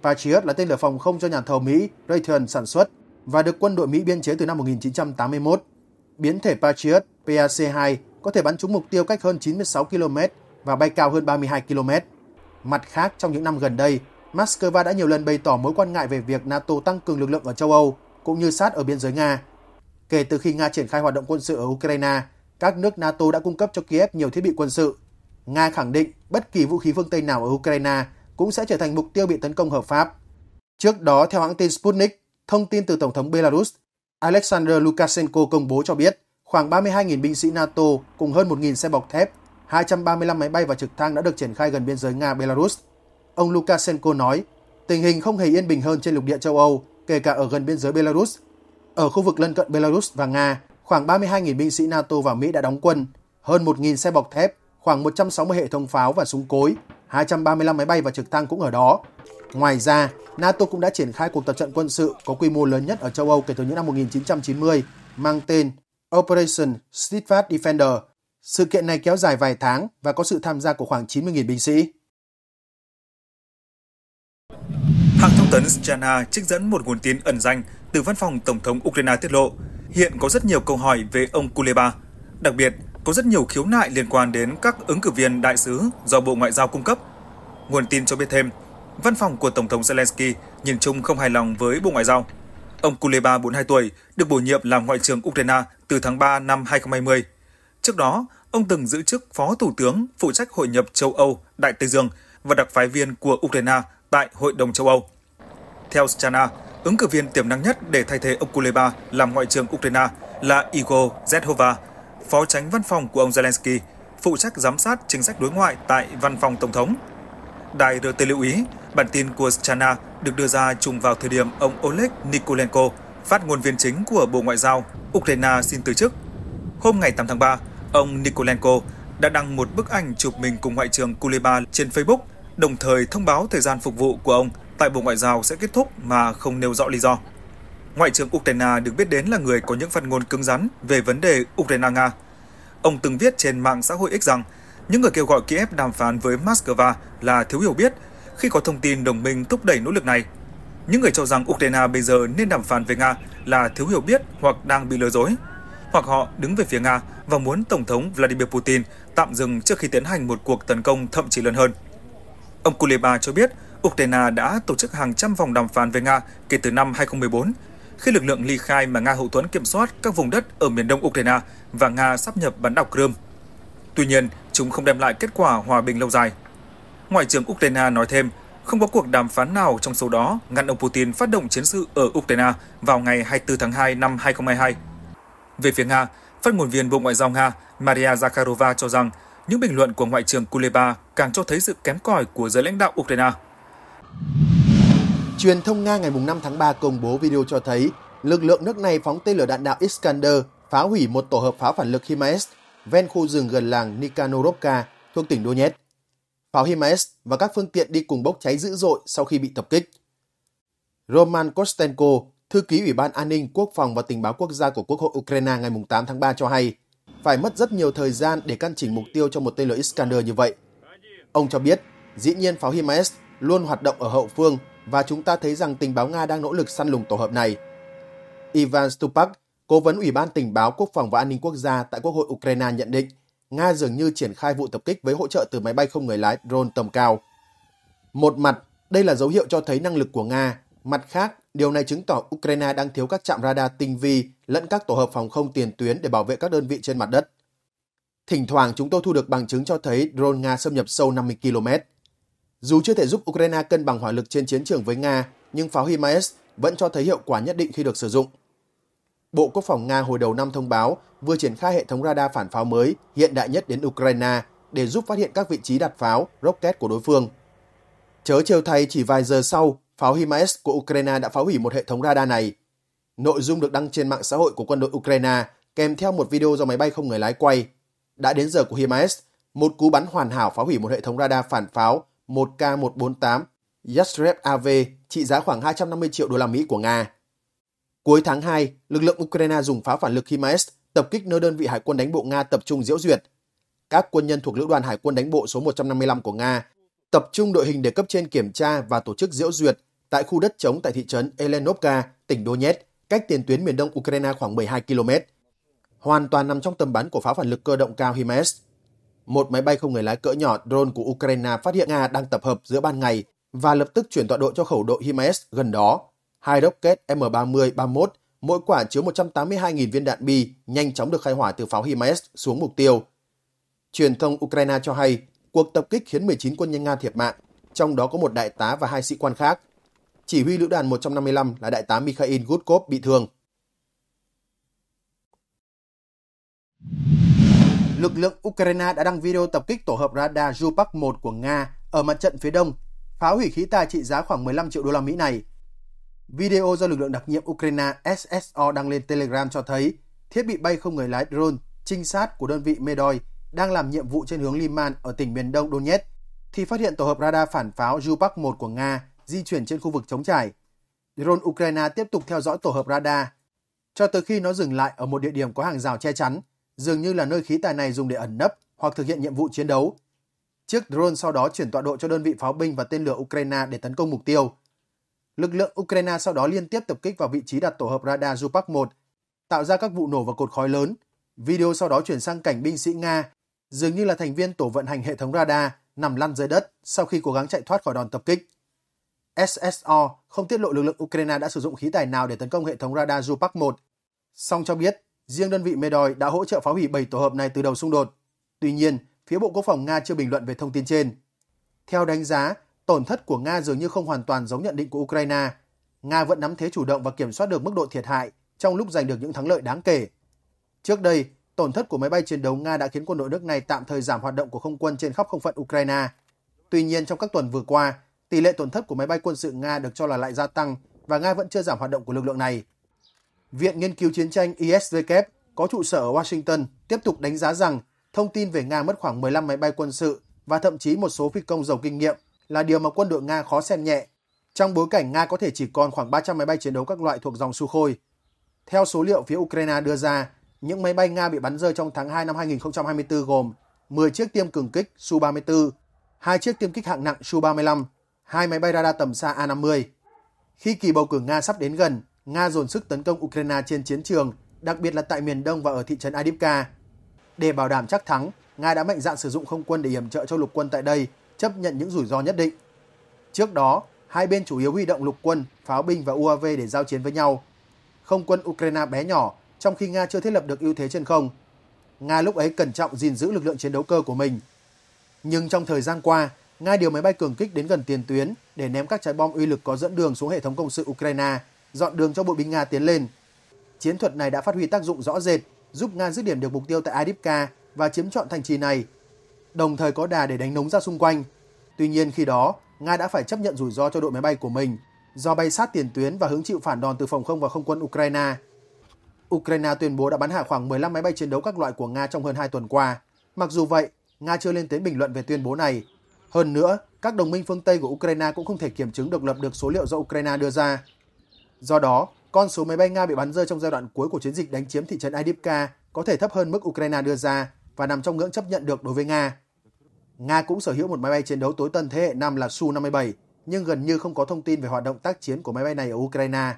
Patriot là tên lửa phòng không do nhà thầu Mỹ Raytheon sản xuất và được quân đội Mỹ biên chế từ năm 1981. Biến thể Patriot PAC-2 có thể bắn trúng mục tiêu cách hơn 96 km và bay cao hơn 32 km. Mặt khác, trong những năm gần đây, Moscow đã nhiều lần bày tỏ mối quan ngại về việc NATO tăng cường lực lượng ở châu Âu cũng như sát ở biên giới Nga. Kể từ khi Nga triển khai hoạt động quân sự ở Ukraine, các nước NATO đã cung cấp cho Kiev nhiều thiết bị quân sự. Nga khẳng định bất kỳ vũ khí phương Tây nào ở Ukraine cũng sẽ trở thành mục tiêu bị tấn công hợp pháp. Trước đó, theo hãng tin Sputnik, thông tin từ Tổng thống Belarus Alexander Lukashenko công bố cho biết khoảng 32.000 binh sĩ NATO cùng hơn 1.000 xe bọc thép, 235 máy bay và trực thăng đã được triển khai gần biên giới Nga-Belarus. Ông Lukashenko nói, tình hình không hề yên bình hơn trên lục địa châu Âu, kể cả ở gần biên giới Belarus. Ở khu vực lân cận Belarus và Nga, khoảng 32.000 binh sĩ NATO và Mỹ đã đóng quân, hơn 1.000 xe bọc thép, khoảng 160 hệ thống pháo và súng cối, 235 máy bay và trực thăng cũng ở đó. Ngoài ra, NATO cũng đã triển khai cuộc tập trận quân sự có quy mô lớn nhất ở châu Âu kể từ những năm 1990, mang tên Operation Steadfast Defender. Sự kiện này kéo dài vài tháng và có sự tham gia của khoảng 90.000 binh sĩ. Hãng thông tấn Strana trích dẫn một nguồn tin ẩn danh từ văn phòng Tổng thống Ukraine tiết lộ, hiện có rất nhiều câu hỏi về ông Kuleba. Đặc biệt, có rất nhiều khiếu nại liên quan đến các ứng cử viên đại sứ do Bộ Ngoại giao cung cấp. Nguồn tin cho biết thêm, văn phòng của Tổng thống Zelensky nhìn chung không hài lòng với Bộ Ngoại giao. Ông Kuleba, 42 tuổi, được bổ nhiệm làm Ngoại trưởng Ukraine từ tháng 3 năm 2020. Trước đó, ông từng giữ chức Phó Thủ tướng phụ trách hội nhập châu Âu, Đại Tây Dương và đặc phái viên của Ukraine tại Hội đồng châu Âu. Theo Strana, ứng cử viên tiềm năng nhất để thay thế ông Kuleba làm Ngoại trưởng Ukraine là Igor Zhedhova, phó tránh văn phòng của ông Zelensky, phụ trách giám sát chính sách đối ngoại tại văn phòng Tổng thống. Đài RT lưu ý, bản tin của Strana được đưa ra trùng vào thời điểm ông Oleg Nikolenko, phát ngôn viên chính của Bộ Ngoại giao Ukraine xin từ chức. Hôm ngày 8 tháng 3, ông Nikolenko đã đăng một bức ảnh chụp mình cùng Ngoại trưởng Kuleba trên Facebook, đồng thời thông báo thời gian phục vụ của ông tại Bộ Ngoại giao sẽ kết thúc mà không nêu rõ lý do. Ngoại trưởng Ukraine được biết đến là người có những phát ngôn cứng rắn về vấn đề Ukraine-Nga. Ông từng viết trên mạng xã hội X rằng những người kêu gọi Kiev đàm phán với Moscow là thiếu hiểu biết khi có thông tin đồng minh thúc đẩy nỗ lực này. Những người cho rằng Ukraine bây giờ nên đàm phán với Nga là thiếu hiểu biết hoặc đang bị lừa dối, hoặc họ đứng về phía Nga và muốn Tổng thống Vladimir Putin tạm dừng trước khi tiến hành một cuộc tấn công thậm chí lớn hơn. Ông Kuleba cho biết Ukraine đã tổ chức hàng trăm vòng đàm phán với Nga kể từ năm 2014 khi lực lượng ly khai mà Nga hậu thuẫn kiểm soát các vùng đất ở miền đông Ukraine và Nga sắp nhập bán đảo Crimea. Tuy nhiên, chúng không đem lại kết quả hòa bình lâu dài. Ngoại trưởng Ukraine nói thêm, không có cuộc đàm phán nào trong số đó ngăn ông Putin phát động chiến sự ở Ukraine vào ngày 24 tháng 2 năm 2022. Về phía Nga, phát ngôn viên Bộ Ngoại giao Nga Maria Zakharova cho rằng những bình luận của Ngoại trưởng Kuleba càng cho thấy sự kém cỏi của giới lãnh đạo Ukraine. Truyền thông Nga ngày 5 tháng 3 công bố video cho thấy lực lượng nước này phóng tên lửa đạn đạo Iskander phá hủy một tổ hợp pháo phản lực HIMARS ven khu rừng gần làng Nikanorovka thuộc tỉnh Donetsk. Pháo HIMARS và các phương tiện đi cùng bốc cháy dữ dội sau khi bị tập kích. Roman Kostenko, thư ký Ủy ban An ninh Quốc phòng và Tình báo Quốc gia của Quốc hội Ukraine ngày 8 tháng 3 cho hay, phải mất rất nhiều thời gian để căn chỉnh mục tiêu cho một tên lửa Iskander như vậy. Ông cho biết, dĩ nhiên pháo HIMARS luôn hoạt động ở hậu phương và chúng ta thấy rằng tình báo Nga đang nỗ lực săn lùng tổ hợp này. Ivan Stupak, cố vấn Ủy ban Tình báo Quốc phòng và An ninh Quốc gia tại Quốc hội Ukraine nhận định, Nga dường như triển khai vụ tập kích với hỗ trợ từ máy bay không người lái drone tầm cao. Một mặt, đây là dấu hiệu cho thấy năng lực của Nga. Mặt khác, điều này chứng tỏ Ukraine đang thiếu các trạm radar tinh vi lẫn các tổ hợp phòng không tiền tuyến để bảo vệ các đơn vị trên mặt đất. Thỉnh thoảng chúng tôi thu được bằng chứng cho thấy drone Nga xâm nhập sâu 50 km. Dù chưa thể giúp Ukraine cân bằng hỏa lực trên chiến trường với Nga, nhưng pháo HIMARS vẫn cho thấy hiệu quả nhất định khi được sử dụng. Bộ Quốc phòng Nga hồi đầu năm thông báo vừa triển khai hệ thống radar phản pháo mới hiện đại nhất đến Ukraine để giúp phát hiện các vị trí đặt pháo, rocket của đối phương. Chớ trêu thay chỉ vài giờ sau, pháo HIMARS của Ukraine đã phá hủy một hệ thống radar này. Nội dung được đăng trên mạng xã hội của quân đội Ukraine kèm theo một video do máy bay không người lái quay. Đã đến giờ của HIMARS, một cú bắn hoàn hảo phá hủy một hệ thống radar phản pháo 1 K148 Yastreb AV trị giá khoảng 250 triệu đô la Mỹ của Nga. Cuối tháng 2, lực lượng Ukraine dùng pháo phản lực HIMARS tập kích nơi đơn vị hải quân đánh bộ Nga tập trung diễu duyệt. Các quân nhân thuộc lữ đoàn hải quân đánh bộ số 155 của Nga tập trung đội hình để cấp trên kiểm tra và tổ chức diễu duyệt tại khu đất trống tại thị trấn Elenovka, tỉnh Donetsk, cách tiền tuyến miền đông Ukraine khoảng 12 km, hoàn toàn nằm trong tầm bắn của pháo phản lực cơ động cao HIMARS một máy bay không người lái cỡ nhỏ drone của Ukraine phát hiện Nga đang tập hợp giữa ban ngày và lập tức chuyển tọa độ cho khẩu đội HIMARS gần đó. Hai rocket M30-31, mỗi quả chứa 182.000 viên đạn bi, nhanh chóng được khai hỏa từ pháo HIMARS xuống mục tiêu. Truyền thông Ukraine cho hay, cuộc tập kích khiến 19 quân nhân Nga thiệt mạng, trong đó có một đại tá và hai sĩ quan khác. Chỉ huy lữ đoàn 155 là đại tá Mikhail Gudkov bị thương. Lực lượng Ukraine đã đăng video tập kích tổ hợp radar Zhupak-1 của Nga ở mặt trận phía đông, phá hủy khí tài trị giá khoảng 15 triệu đô la Mỹ này. Video do lực lượng đặc nhiệm Ukraine SSO đăng lên Telegram cho thấy thiết bị bay không người lái drone trinh sát của đơn vị Medoy đang làm nhiệm vụ trên hướng Liman ở tỉnh miền đông Donetsk thì phát hiện tổ hợp radar phản pháo Zhupak-1 của Nga di chuyển trên khu vực chống trải. Drone Ukraine tiếp tục theo dõi tổ hợp radar cho tới khi nó dừng lại ở một địa điểm có hàng rào che chắn dường như là nơi khí tài này dùng để ẩn nấp hoặc thực hiện nhiệm vụ chiến đấu. Chiếc drone sau đó chuyển tọa độ cho đơn vị pháo binh và tên lửa Ukraine để tấn công mục tiêu. Lực lượng Ukraine sau đó liên tiếp tập kích vào vị trí đặt tổ hợp radar Zupak-1, tạo ra các vụ nổ và cột khói lớn. Video sau đó chuyển sang cảnh binh sĩ Nga, dường như là thành viên tổ vận hành hệ thống radar, nằm lăn dưới đất sau khi cố gắng chạy thoát khỏi đòn tập kích. SSO không tiết lộ lực lượng Ukraine đã sử dụng khí tài nào để tấn công hệ thống radar Zupak-1, song cho biết Riêng đơn vị Medoy đã hỗ trợ phá hủy 7 tổ hợp này từ đầu xung đột. Tuy nhiên, phía Bộ Quốc phòng Nga chưa bình luận về thông tin trên. Theo đánh giá, tổn thất của Nga dường như không hoàn toàn giống nhận định của Ukraine. Nga vẫn nắm thế chủ động và kiểm soát được mức độ thiệt hại trong lúc giành được những thắng lợi đáng kể. Trước đây, tổn thất của máy bay chiến đấu Nga đã khiến quân đội nước này tạm thời giảm hoạt động của không quân trên khắp không phận Ukraine. Tuy nhiên, trong các tuần vừa qua, tỷ lệ tổn thất của máy bay quân sự Nga được cho là lại gia tăng và Nga vẫn chưa giảm hoạt động của lực lượng này. Viện Nghiên cứu Chiến tranh ISW có trụ sở ở Washington tiếp tục đánh giá rằng thông tin về Nga mất khoảng 15 máy bay quân sự và thậm chí một số phi công giàu kinh nghiệm là điều mà quân đội Nga khó xem nhẹ, trong bối cảnh Nga có thể chỉ còn khoảng 300 máy bay chiến đấu các loại thuộc dòng Sukhoi. Theo số liệu phía Ukraine đưa ra, những máy bay Nga bị bắn rơi trong tháng 2 năm 2024 gồm 10 chiếc tiêm cường kích Su-34, 2 chiếc tiêm kích hạng nặng Su-35, 2 máy bay radar tầm xa A-50. Khi kỳ bầu cử Nga sắp đến gần, Nga dồn sức tấn công Ukraine trên chiến trường, đặc biệt là tại miền đông và ở thị trấn Adivka. Để bảo đảm chắc thắng, Nga đã mạnh dạn sử dụng không quân để yểm trợ cho lục quân tại đây, chấp nhận những rủi ro nhất định. Trước đó, hai bên chủ yếu huy động lục quân, pháo binh và UAV để giao chiến với nhau. Không quân Ukraine bé nhỏ, trong khi Nga chưa thiết lập được ưu thế trên không. Nga lúc ấy cẩn trọng gìn giữ lực lượng chiến đấu cơ của mình. Nhưng trong thời gian qua, Nga điều máy bay cường kích đến gần tiền tuyến để ném các trái bom uy lực có dẫn đường xuống hệ thống công sự Ukraine – dọn đường cho bộ binh Nga tiến lên. Chiến thuật này đã phát huy tác dụng rõ rệt, giúp Nga dứt điểm được mục tiêu tại Adipka và chiếm trọn thành trì này, đồng thời có đà để đánh nóng ra xung quanh. Tuy nhiên khi đó, Nga đã phải chấp nhận rủi ro cho đội máy bay của mình do bay sát tiền tuyến và hứng chịu phản đòn từ phòng không và không quân Ukraine. Ukraine tuyên bố đã bắn hạ khoảng 15 máy bay chiến đấu các loại của Nga trong hơn 2 tuần qua. Mặc dù vậy, Nga chưa lên tiếng bình luận về tuyên bố này. Hơn nữa, các đồng minh phương Tây của Ukraine cũng không thể kiểm chứng độc lập được số liệu do Ukraine đưa ra. Do đó, con số máy bay Nga bị bắn rơi trong giai đoạn cuối của chiến dịch đánh chiếm thị trấn Idivka có thể thấp hơn mức Ukraine đưa ra và nằm trong ngưỡng chấp nhận được đối với Nga. Nga cũng sở hữu một máy bay chiến đấu tối tân thế hệ năm là Su-57, nhưng gần như không có thông tin về hoạt động tác chiến của máy bay này ở Ukraine.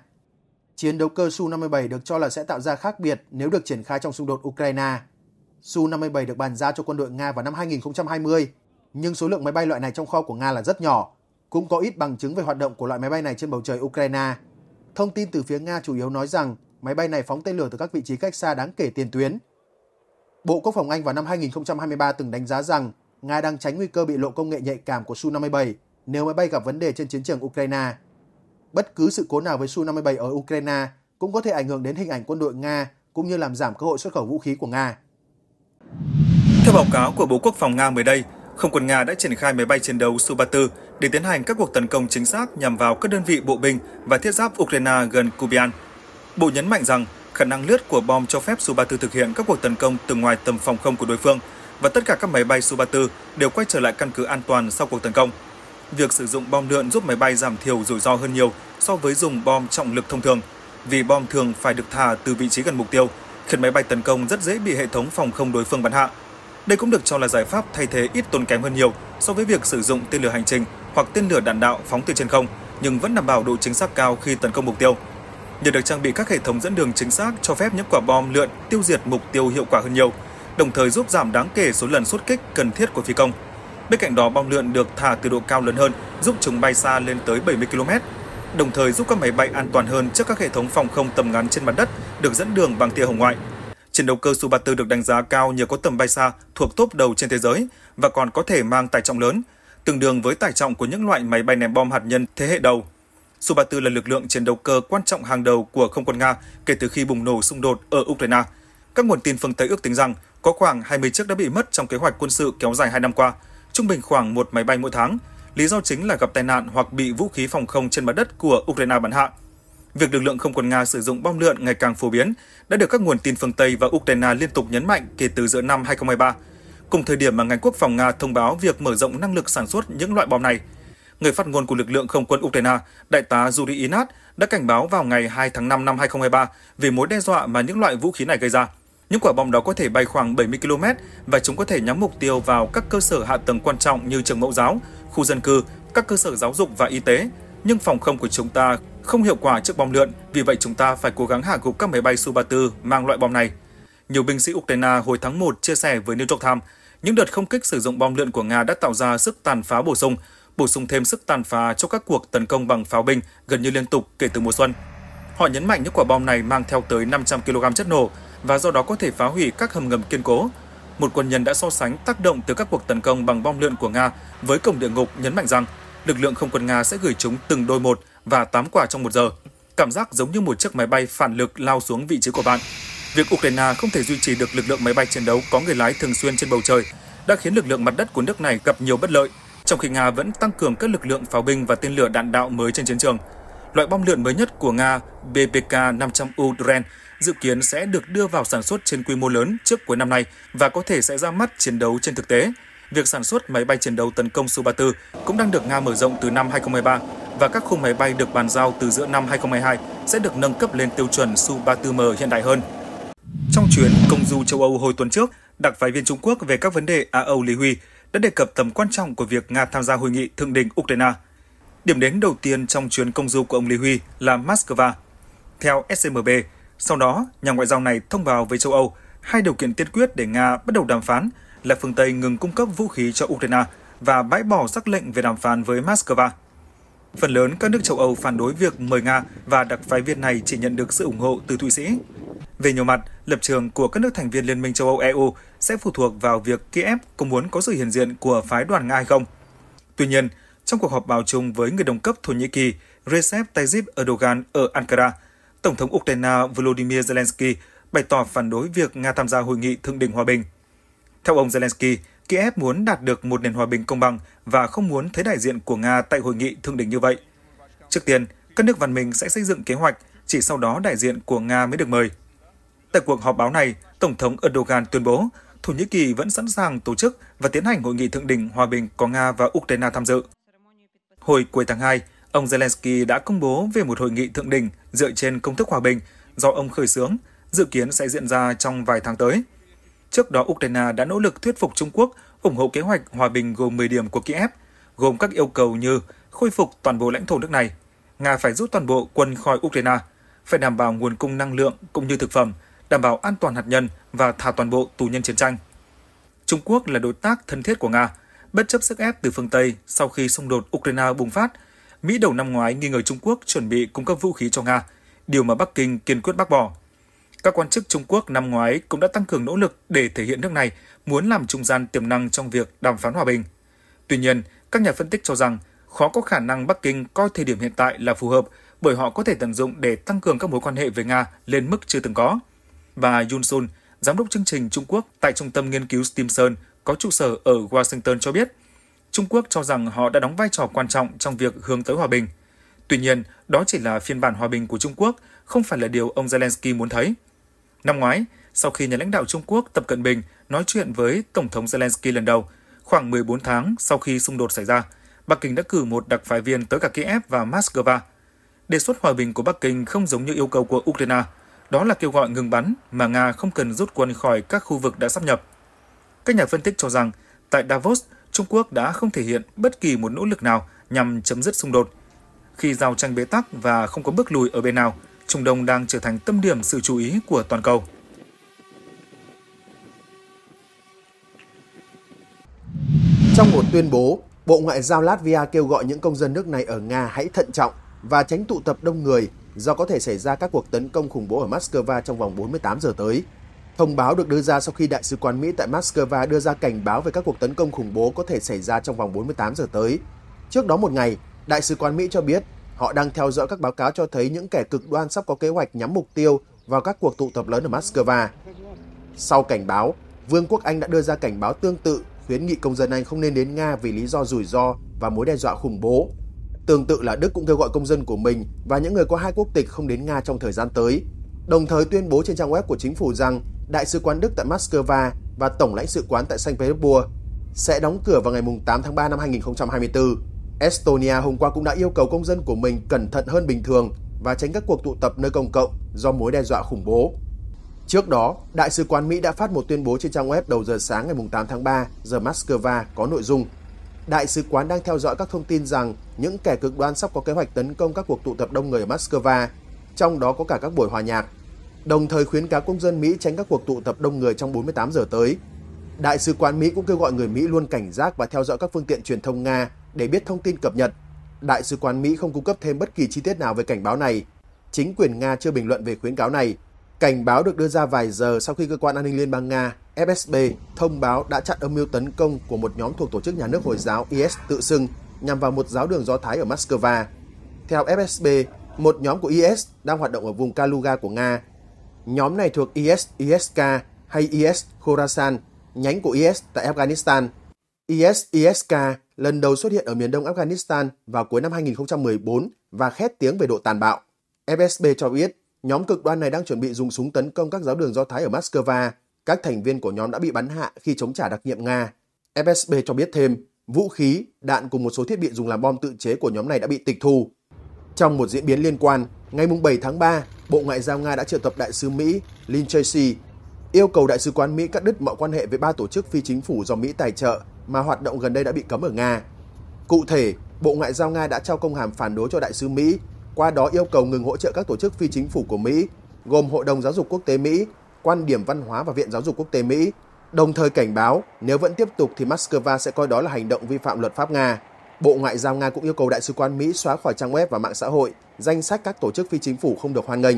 Chiến đấu cơ Su-57 được cho là sẽ tạo ra khác biệt nếu được triển khai trong xung đột Ukraine. Su-57 được bàn giao cho quân đội Nga vào năm 2020, nhưng số lượng máy bay loại này trong kho của Nga là rất nhỏ. Cũng có ít bằng chứng về hoạt động của loại máy bay này trên bầu trời Ukraine. Thông tin từ phía Nga chủ yếu nói rằng máy bay này phóng tên lửa từ các vị trí cách xa đáng kể tiền tuyến. Bộ Quốc phòng Anh vào năm 2023 từng đánh giá rằng Nga đang tránh nguy cơ bị lộ công nghệ nhạy cảm của Su-57 nếu máy bay gặp vấn đề trên chiến trường Ukraine. Bất cứ sự cố nào với Su-57 ở Ukraine cũng có thể ảnh hưởng đến hình ảnh quân đội Nga cũng như làm giảm cơ hội xuất khẩu vũ khí của Nga. Theo báo cáo của Bộ Quốc phòng Nga mới đây, không quân Nga đã triển khai máy bay chiến đấu Su-34 để tiến hành các cuộc tấn công chính xác nhằm vào các đơn vị bộ binh và thiết giáp Ukraine gần Kubian. Bộ nhấn mạnh rằng khả năng lướt của bom cho phép Su-34 thực hiện các cuộc tấn công từ ngoài tầm phòng không của đối phương và tất cả các máy bay Su-34 đều quay trở lại căn cứ an toàn sau cuộc tấn công. Việc sử dụng bom lượn giúp máy bay giảm thiểu rủi ro hơn nhiều so với dùng bom trọng lực thông thường, vì bom thường phải được thả từ vị trí gần mục tiêu, khiến máy bay tấn công rất dễ bị hệ thống phòng không đối phương bắn hạ. Đây cũng được cho là giải pháp thay thế ít tốn kém hơn nhiều so với việc sử dụng tên lửa hành trình hoặc tên lửa đạn đạo phóng từ trên không nhưng vẫn đảm bảo độ chính xác cao khi tấn công mục tiêu. Nhờ được trang bị các hệ thống dẫn đường chính xác cho phép những quả bom lượn tiêu diệt mục tiêu hiệu quả hơn nhiều, đồng thời giúp giảm đáng kể số lần xuất kích cần thiết của phi công. Bên cạnh đó, bom lượn được thả từ độ cao lớn hơn, giúp chúng bay xa lên tới 70 km, đồng thời giúp các máy bay an toàn hơn trước các hệ thống phòng không tầm ngắn trên mặt đất được dẫn đường bằng tia hồng ngoại. Chiến đấu cơ Su-34 được đánh giá cao nhờ có tầm bay xa thuộc top đầu trên thế giới và còn có thể mang tải trọng lớn, tương đương với tải trọng của những loại máy bay ném bom hạt nhân thế hệ đầu. Su-34 là lực lượng chiến đấu cơ quan trọng hàng đầu của không quân Nga kể từ khi bùng nổ xung đột ở Ukraine. Các nguồn tin phương Tây ước tính rằng có khoảng 20 chiếc đã bị mất trong kế hoạch quân sự kéo dài 2 năm qua, trung bình khoảng một máy bay mỗi tháng. Lý do chính là gặp tai nạn hoặc bị vũ khí phòng không trên mặt đất của Ukraine bắn hạ. Việc lực lượng không quân Nga sử dụng bom lượn ngày càng phổ biến đã được các nguồn tin phương Tây và Ukraine liên tục nhấn mạnh kể từ giữa năm 2023 cùng thời điểm mà ngành quốc phòng Nga thông báo việc mở rộng năng lực sản xuất những loại bom này. Người phát ngôn của lực lượng không quân Ukraine, đại tá Yuri Inat, đã cảnh báo vào ngày 2 tháng 5 năm 2023 về mối đe dọa mà những loại vũ khí này gây ra. Những quả bom đó có thể bay khoảng 70 km và chúng có thể nhắm mục tiêu vào các cơ sở hạ tầng quan trọng như trường mẫu giáo, khu dân cư, các cơ sở giáo dục và y tế. Nhưng phòng không của chúng ta không hiệu quả trước bom lượn, vì vậy chúng ta phải cố gắng hạ gục các máy bay Su-34 mang loại bom này. Nhiều binh sĩ Ukraine hồi tháng 1 chia sẻ với New York Times những đợt không kích sử dụng bom lượn của Nga đã tạo ra sức tàn phá bổ sung, bổ sung thêm sức tàn phá cho các cuộc tấn công bằng pháo binh gần như liên tục kể từ mùa xuân. Họ nhấn mạnh những quả bom này mang theo tới 500 kg chất nổ và do đó có thể phá hủy các hầm ngầm kiên cố. Một quân nhân đã so sánh tác động từ các cuộc tấn công bằng bom lượn của Nga với cổng địa ngục nhấn mạnh rằng lực lượng không quân Nga sẽ gửi chúng từng đôi một và 8 quả trong một giờ. Cảm giác giống như một chiếc máy bay phản lực lao xuống vị trí của bạn. Việc Ukraine không thể duy trì được lực lượng máy bay chiến đấu có người lái thường xuyên trên bầu trời đã khiến lực lượng mặt đất của nước này gặp nhiều bất lợi, trong khi Nga vẫn tăng cường các lực lượng pháo binh và tên lửa đạn đạo mới trên chiến trường. Loại bom lượn mới nhất của Nga BPK-500U Dren dự kiến sẽ được đưa vào sản xuất trên quy mô lớn trước cuối năm nay và có thể sẽ ra mắt chiến đấu trên thực tế. Việc sản xuất máy bay chiến đấu tấn công Su-34 cũng đang được Nga mở rộng từ năm 2013 và các khung máy bay được bàn giao từ giữa năm 2022 sẽ được nâng cấp lên tiêu chuẩn Su-34M hiện đại hơn trong chuyến công du châu Âu hồi tuần trước, đặc phái viên Trung Quốc về các vấn đề Á-Âu Lý Huy đã đề cập tầm quan trọng của việc Nga tham gia hội nghị thượng đỉnh Ukraine. Điểm đến đầu tiên trong chuyến công du của ông Lý Huy là Moscow. Theo SCMB, sau đó, nhà ngoại giao này thông báo với châu Âu hai điều kiện tiên quyết để Nga bắt đầu đàm phán là phương Tây ngừng cung cấp vũ khí cho Ukraine và bãi bỏ sắc lệnh về đàm phán với Moscow. Phần lớn các nước châu Âu phản đối việc mời Nga và đặc phái viên này chỉ nhận được sự ủng hộ từ Thụy Sĩ. Về nhiều mặt, lập trường của các nước thành viên Liên minh châu Âu EU sẽ phụ thuộc vào việc Kiev có muốn có sự hiện diện của phái đoàn Nga hay không. Tuy nhiên, trong cuộc họp báo chung với người đồng cấp Thổ Nhĩ Kỳ Recep Tayyip Erdogan ở Ankara, Tổng thống Ukraine Volodymyr Zelensky bày tỏ phản đối việc Nga tham gia hội nghị thượng đỉnh hòa bình. Theo ông Zelensky, Kiev muốn đạt được một nền hòa bình công bằng và không muốn thấy đại diện của Nga tại hội nghị thượng đỉnh như vậy. Trước tiên, các nước văn minh sẽ xây dựng kế hoạch, chỉ sau đó đại diện của Nga mới được mời. Tại cuộc họp báo này, Tổng thống Erdogan tuyên bố Thổ Nhĩ Kỳ vẫn sẵn sàng tổ chức và tiến hành hội nghị thượng đỉnh hòa bình có Nga và Ukraine tham dự. Hồi cuối tháng 2, ông Zelensky đã công bố về một hội nghị thượng đỉnh dựa trên công thức hòa bình do ông khởi xướng, dự kiến sẽ diễn ra trong vài tháng tới. Trước đó, Ukraine đã nỗ lực thuyết phục Trung Quốc ủng hộ kế hoạch hòa bình gồm 10 điểm của Kiev, gồm các yêu cầu như khôi phục toàn bộ lãnh thổ nước này, Nga phải rút toàn bộ quân khỏi Ukraine, phải đảm bảo nguồn cung năng lượng cũng như thực phẩm, đảm bảo an toàn hạt nhân và thả toàn bộ tù nhân chiến tranh. Trung Quốc là đối tác thân thiết của Nga, bất chấp sức ép từ phương Tây sau khi xung đột Ukraine bùng phát, Mỹ đầu năm ngoái nghi ngờ Trung Quốc chuẩn bị cung cấp vũ khí cho Nga, điều mà Bắc Kinh kiên quyết bác bỏ. Các quan chức Trung Quốc năm ngoái cũng đã tăng cường nỗ lực để thể hiện nước này muốn làm trung gian tiềm năng trong việc đàm phán hòa bình. Tuy nhiên, các nhà phân tích cho rằng khó có khả năng Bắc Kinh coi thời điểm hiện tại là phù hợp bởi họ có thể tận dụng để tăng cường các mối quan hệ với Nga lên mức chưa từng có. Bà Yun Sun, giám đốc chương trình Trung Quốc tại Trung tâm Nghiên cứu Stimson có trụ sở ở Washington cho biết, Trung Quốc cho rằng họ đã đóng vai trò quan trọng trong việc hướng tới hòa bình. Tuy nhiên, đó chỉ là phiên bản hòa bình của Trung Quốc, không phải là điều ông Zelensky muốn thấy. Năm ngoái, sau khi nhà lãnh đạo Trung Quốc Tập Cận Bình nói chuyện với Tổng thống Zelensky lần đầu, khoảng 14 tháng sau khi xung đột xảy ra, Bắc Kinh đã cử một đặc phái viên tới cả Kiev và Moscow. Đề xuất hòa bình của Bắc Kinh không giống như yêu cầu của Ukraine, đó là kêu gọi ngừng bắn mà Nga không cần rút quân khỏi các khu vực đã sắp nhập. Các nhà phân tích cho rằng, tại Davos, Trung Quốc đã không thể hiện bất kỳ một nỗ lực nào nhằm chấm dứt xung đột. Khi giao tranh bế tắc và không có bước lùi ở bên nào, Trung Đông đang trở thành tâm điểm sự chú ý của toàn cầu. Trong một tuyên bố, Bộ Ngoại giao Latvia kêu gọi những công dân nước này ở Nga hãy thận trọng và tránh tụ tập đông người do có thể xảy ra các cuộc tấn công khủng bố ở Moscow trong vòng 48 giờ tới. Thông báo được đưa ra sau khi Đại sứ quán Mỹ tại Moscow đưa ra cảnh báo về các cuộc tấn công khủng bố có thể xảy ra trong vòng 48 giờ tới. Trước đó một ngày, Đại sứ quán Mỹ cho biết Họ đang theo dõi các báo cáo cho thấy những kẻ cực đoan sắp có kế hoạch nhắm mục tiêu vào các cuộc tụ tập lớn ở Moscow. Sau cảnh báo, Vương quốc Anh đã đưa ra cảnh báo tương tự khuyến nghị công dân Anh không nên đến Nga vì lý do rủi ro và mối đe dọa khủng bố. Tương tự là Đức cũng kêu gọi công dân của mình và những người có hai quốc tịch không đến Nga trong thời gian tới, đồng thời tuyên bố trên trang web của chính phủ rằng Đại sứ quán Đức tại Moscow và Tổng lãnh sự quán tại Saint Petersburg sẽ đóng cửa vào ngày 8 tháng 3 năm 2024. Estonia hôm qua cũng đã yêu cầu công dân của mình cẩn thận hơn bình thường và tránh các cuộc tụ tập nơi công cộng do mối đe dọa khủng bố. Trước đó, Đại sứ quán Mỹ đã phát một tuyên bố trên trang web đầu giờ sáng ngày 8 tháng 3 giờ Moscow có nội dung Đại sứ quán đang theo dõi các thông tin rằng những kẻ cực đoan sắp có kế hoạch tấn công các cuộc tụ tập đông người ở Moscow, trong đó có cả các buổi hòa nhạc. Đồng thời khuyến cáo công dân Mỹ tránh các cuộc tụ tập đông người trong 48 giờ tới. Đại sứ quán Mỹ cũng kêu gọi người Mỹ luôn cảnh giác và theo dõi các phương tiện truyền thông Nga để biết thông tin cập nhật. Đại sứ quán Mỹ không cung cấp thêm bất kỳ chi tiết nào về cảnh báo này. Chính quyền Nga chưa bình luận về khuyến cáo này. Cảnh báo được đưa ra vài giờ sau khi cơ quan an ninh Liên bang Nga FSB thông báo đã chặn âm mưu tấn công của một nhóm thuộc tổ chức nhà nước Hồi giáo IS tự xưng nhằm vào một giáo đường Do Thái ở Moscow. Theo FSB, một nhóm của IS đang hoạt động ở vùng Kaluga của Nga. Nhóm này thuộc IS ISK hay IS Khorasan, nhánh của IS tại Afghanistan. IS ISK lần đầu xuất hiện ở miền đông Afghanistan vào cuối năm 2014 và khét tiếng về độ tàn bạo. FSB cho biết nhóm cực đoan này đang chuẩn bị dùng súng tấn công các giáo đường Do Thái ở Moscow. Các thành viên của nhóm đã bị bắn hạ khi chống trả đặc nhiệm Nga. FSB cho biết thêm, vũ khí, đạn cùng một số thiết bị dùng làm bom tự chế của nhóm này đã bị tịch thu. Trong một diễn biến liên quan, ngày 7 tháng 3, Bộ Ngoại giao Nga đã triệu tập đại sứ Mỹ Lin Tracy yêu cầu đại sứ quán Mỹ cắt đứt mọi quan hệ với ba tổ chức phi chính phủ do Mỹ tài trợ mà hoạt động gần đây đã bị cấm ở Nga. Cụ thể, Bộ Ngoại giao Nga đã trao công hàm phản đối cho đại sứ Mỹ, qua đó yêu cầu ngừng hỗ trợ các tổ chức phi chính phủ của Mỹ, gồm Hội đồng Giáo dục Quốc tế Mỹ, Quan điểm Văn hóa và Viện Giáo dục Quốc tế Mỹ, đồng thời cảnh báo nếu vẫn tiếp tục thì Moscow sẽ coi đó là hành động vi phạm luật pháp Nga. Bộ Ngoại giao Nga cũng yêu cầu Đại sứ quán Mỹ xóa khỏi trang web và mạng xã hội danh sách các tổ chức phi chính phủ không được hoan nghênh.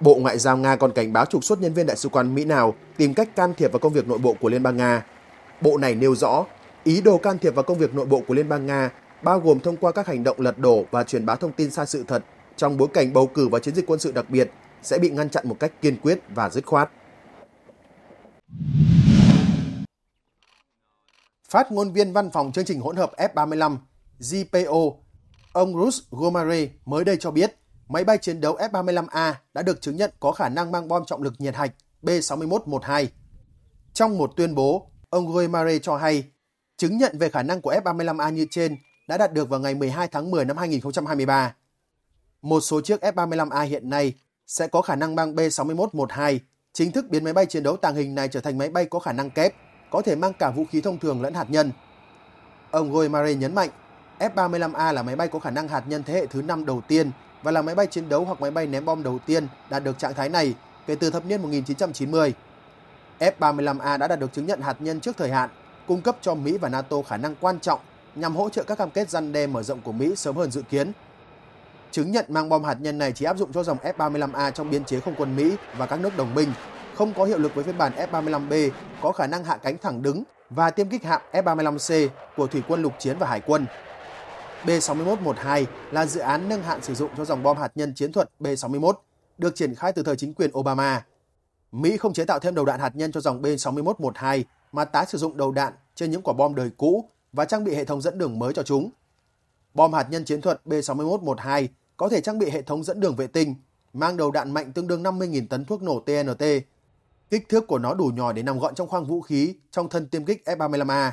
Bộ Ngoại giao Nga còn cảnh báo trục xuất nhân viên Đại sứ quán Mỹ nào tìm cách can thiệp vào công việc nội bộ của Liên bang Nga Bộ này nêu rõ, ý đồ can thiệp vào công việc nội bộ của Liên bang Nga bao gồm thông qua các hành động lật đổ và truyền bá thông tin sai sự thật trong bối cảnh bầu cử và chiến dịch quân sự đặc biệt sẽ bị ngăn chặn một cách kiên quyết và dứt khoát. Phát ngôn viên văn phòng chương trình hỗn hợp F-35 JPO, ông Rus Gomare mới đây cho biết máy bay chiến đấu F-35A đã được chứng nhận có khả năng mang bom trọng lực nhiệt hạch B-6112. Trong một tuyên bố, ông Roy Mare cho hay, chứng nhận về khả năng của F-35A như trên đã đạt được vào ngày 12 tháng 10 năm 2023. Một số chiếc F-35A hiện nay sẽ có khả năng mang B-61-12, chính thức biến máy bay chiến đấu tàng hình này trở thành máy bay có khả năng kép, có thể mang cả vũ khí thông thường lẫn hạt nhân. Ông Roy Mare nhấn mạnh, F-35A là máy bay có khả năng hạt nhân thế hệ thứ 5 đầu tiên và là máy bay chiến đấu hoặc máy bay ném bom đầu tiên đạt được trạng thái này kể từ thập niên 1990. F-35A đã đạt được chứng nhận hạt nhân trước thời hạn, cung cấp cho Mỹ và NATO khả năng quan trọng nhằm hỗ trợ các cam kết răn đe mở rộng của Mỹ sớm hơn dự kiến. Chứng nhận mang bom hạt nhân này chỉ áp dụng cho dòng F-35A trong biên chế không quân Mỹ và các nước đồng minh, không có hiệu lực với phiên bản F-35B có khả năng hạ cánh thẳng đứng và tiêm kích hạm F-35C của Thủy quân Lục chiến và Hải quân. B-6112 là dự án nâng hạn sử dụng cho dòng bom hạt nhân chiến thuật B-61, được triển khai từ thời chính quyền Obama. Mỹ không chế tạo thêm đầu đạn hạt nhân cho dòng B-61-12 mà tái sử dụng đầu đạn trên những quả bom đời cũ và trang bị hệ thống dẫn đường mới cho chúng. Bom hạt nhân chiến thuật B-61-12 có thể trang bị hệ thống dẫn đường vệ tinh, mang đầu đạn mạnh tương đương 50.000 tấn thuốc nổ TNT. Kích thước của nó đủ nhỏ để nằm gọn trong khoang vũ khí trong thân tiêm kích F-35A.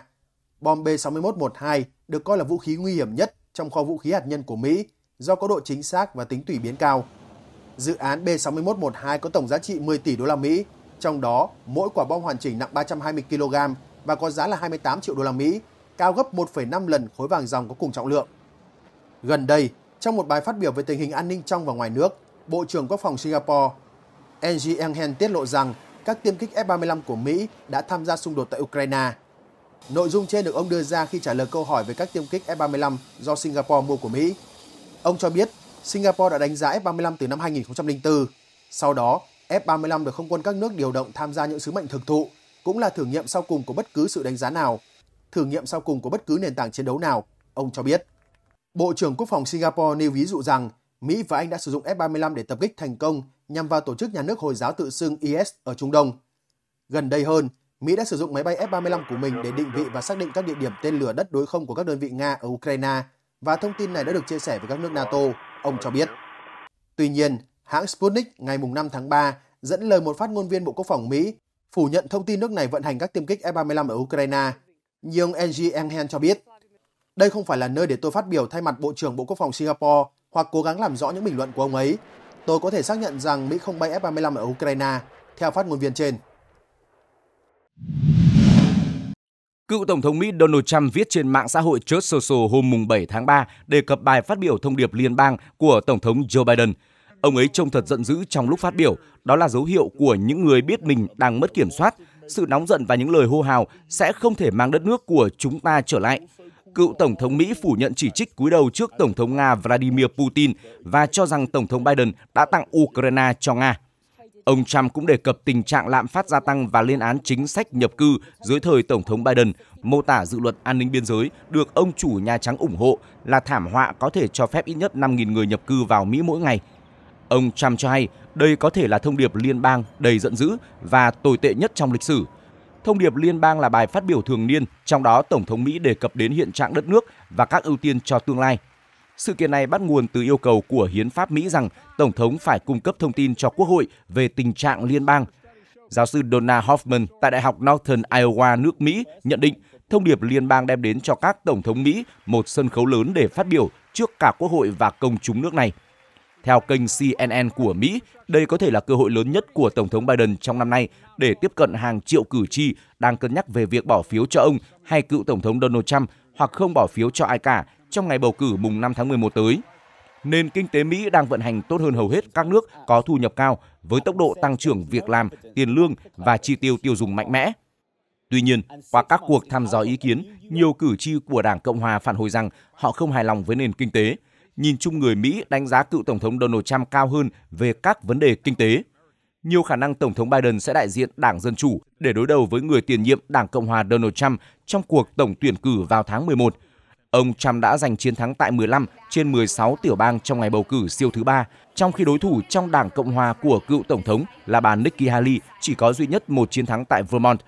Bom B-61-12 được coi là vũ khí nguy hiểm nhất trong kho vũ khí hạt nhân của Mỹ do có độ chính xác và tính tùy biến cao dự án B6112 có tổng giá trị 10 tỷ đô la Mỹ, trong đó mỗi quả bom hoàn chỉnh nặng 320 kg và có giá là 28 triệu đô la Mỹ, cao gấp 1,5 lần khối vàng ròng có cùng trọng lượng. Gần đây, trong một bài phát biểu về tình hình an ninh trong và ngoài nước, Bộ trưởng Quốc phòng Singapore Ng Enghen tiết lộ rằng các tiêm kích F-35 của Mỹ đã tham gia xung đột tại Ukraine. Nội dung trên được ông đưa ra khi trả lời câu hỏi về các tiêm kích F-35 do Singapore mua của Mỹ. Ông cho biết Singapore đã đánh giá F-35 từ năm 2004. Sau đó, F-35 được không quân các nước điều động tham gia những sứ mệnh thực thụ, cũng là thử nghiệm sau cùng của bất cứ sự đánh giá nào, thử nghiệm sau cùng của bất cứ nền tảng chiến đấu nào, ông cho biết. Bộ trưởng Quốc phòng Singapore nêu ví dụ rằng Mỹ và Anh đã sử dụng F-35 để tập kích thành công nhằm vào tổ chức nhà nước Hồi giáo tự xưng IS ở Trung Đông. Gần đây hơn, Mỹ đã sử dụng máy bay F-35 của mình để định vị và xác định các địa điểm tên lửa đất đối không của các đơn vị Nga ở Ukraine – và thông tin này đã được chia sẻ với các nước NATO, ông cho biết. Tuy nhiên, hãng Sputnik ngày 5 tháng 3 dẫn lời một phát ngôn viên Bộ Quốc phòng Mỹ phủ nhận thông tin nước này vận hành các tiêm kích F-35 ở Ukraine. Nhưng ông Angie Enghen cho biết, đây không phải là nơi để tôi phát biểu thay mặt Bộ trưởng Bộ Quốc phòng Singapore hoặc cố gắng làm rõ những bình luận của ông ấy. Tôi có thể xác nhận rằng Mỹ không bay F-35 ở Ukraine, theo phát ngôn viên trên. Cựu Tổng thống Mỹ Donald Trump viết trên mạng xã hội Truth Social hôm mùng 7 tháng 3 đề cập bài phát biểu thông điệp liên bang của Tổng thống Joe Biden. Ông ấy trông thật giận dữ trong lúc phát biểu, đó là dấu hiệu của những người biết mình đang mất kiểm soát. Sự nóng giận và những lời hô hào sẽ không thể mang đất nước của chúng ta trở lại. Cựu Tổng thống Mỹ phủ nhận chỉ trích cúi đầu trước Tổng thống Nga Vladimir Putin và cho rằng Tổng thống Biden đã tặng Ukraine cho Nga. Ông Trump cũng đề cập tình trạng lạm phát gia tăng và lên án chính sách nhập cư dưới thời Tổng thống Biden, mô tả dự luật an ninh biên giới được ông chủ Nhà Trắng ủng hộ là thảm họa có thể cho phép ít nhất 5.000 người nhập cư vào Mỹ mỗi ngày. Ông Trump cho hay đây có thể là thông điệp liên bang đầy giận dữ và tồi tệ nhất trong lịch sử. Thông điệp liên bang là bài phát biểu thường niên, trong đó Tổng thống Mỹ đề cập đến hiện trạng đất nước và các ưu tiên cho tương lai. Sự kiện này bắt nguồn từ yêu cầu của hiến pháp Mỹ rằng tổng thống phải cung cấp thông tin cho quốc hội về tình trạng liên bang. Giáo sư Donna Hoffman tại Đại học Northern Iowa nước Mỹ nhận định thông điệp liên bang đem đến cho các tổng thống Mỹ một sân khấu lớn để phát biểu trước cả quốc hội và công chúng nước này. Theo kênh CNN của Mỹ, đây có thể là cơ hội lớn nhất của Tổng thống Biden trong năm nay để tiếp cận hàng triệu cử tri đang cân nhắc về việc bỏ phiếu cho ông hay cựu Tổng thống Donald Trump hoặc không bỏ phiếu cho ai cả trong ngày bầu cử mùng 5 tháng 11 tới. Nền kinh tế Mỹ đang vận hành tốt hơn hầu hết các nước có thu nhập cao với tốc độ tăng trưởng việc làm, tiền lương và chi tiêu tiêu dùng mạnh mẽ. Tuy nhiên, qua các cuộc thăm dò ý kiến, nhiều cử tri của Đảng Cộng hòa phản hồi rằng họ không hài lòng với nền kinh tế. Nhìn chung người Mỹ đánh giá cựu Tổng thống Donald Trump cao hơn về các vấn đề kinh tế. Nhiều khả năng Tổng thống Biden sẽ đại diện Đảng Dân Chủ để đối đầu với người tiền nhiệm Đảng Cộng hòa Donald Trump trong cuộc tổng tuyển cử vào tháng 11 Ông Trump đã giành chiến thắng tại 15 trên 16 tiểu bang trong ngày bầu cử siêu thứ ba, trong khi đối thủ trong Đảng Cộng hòa của cựu Tổng thống là bà Nikki Haley chỉ có duy nhất một chiến thắng tại Vermont.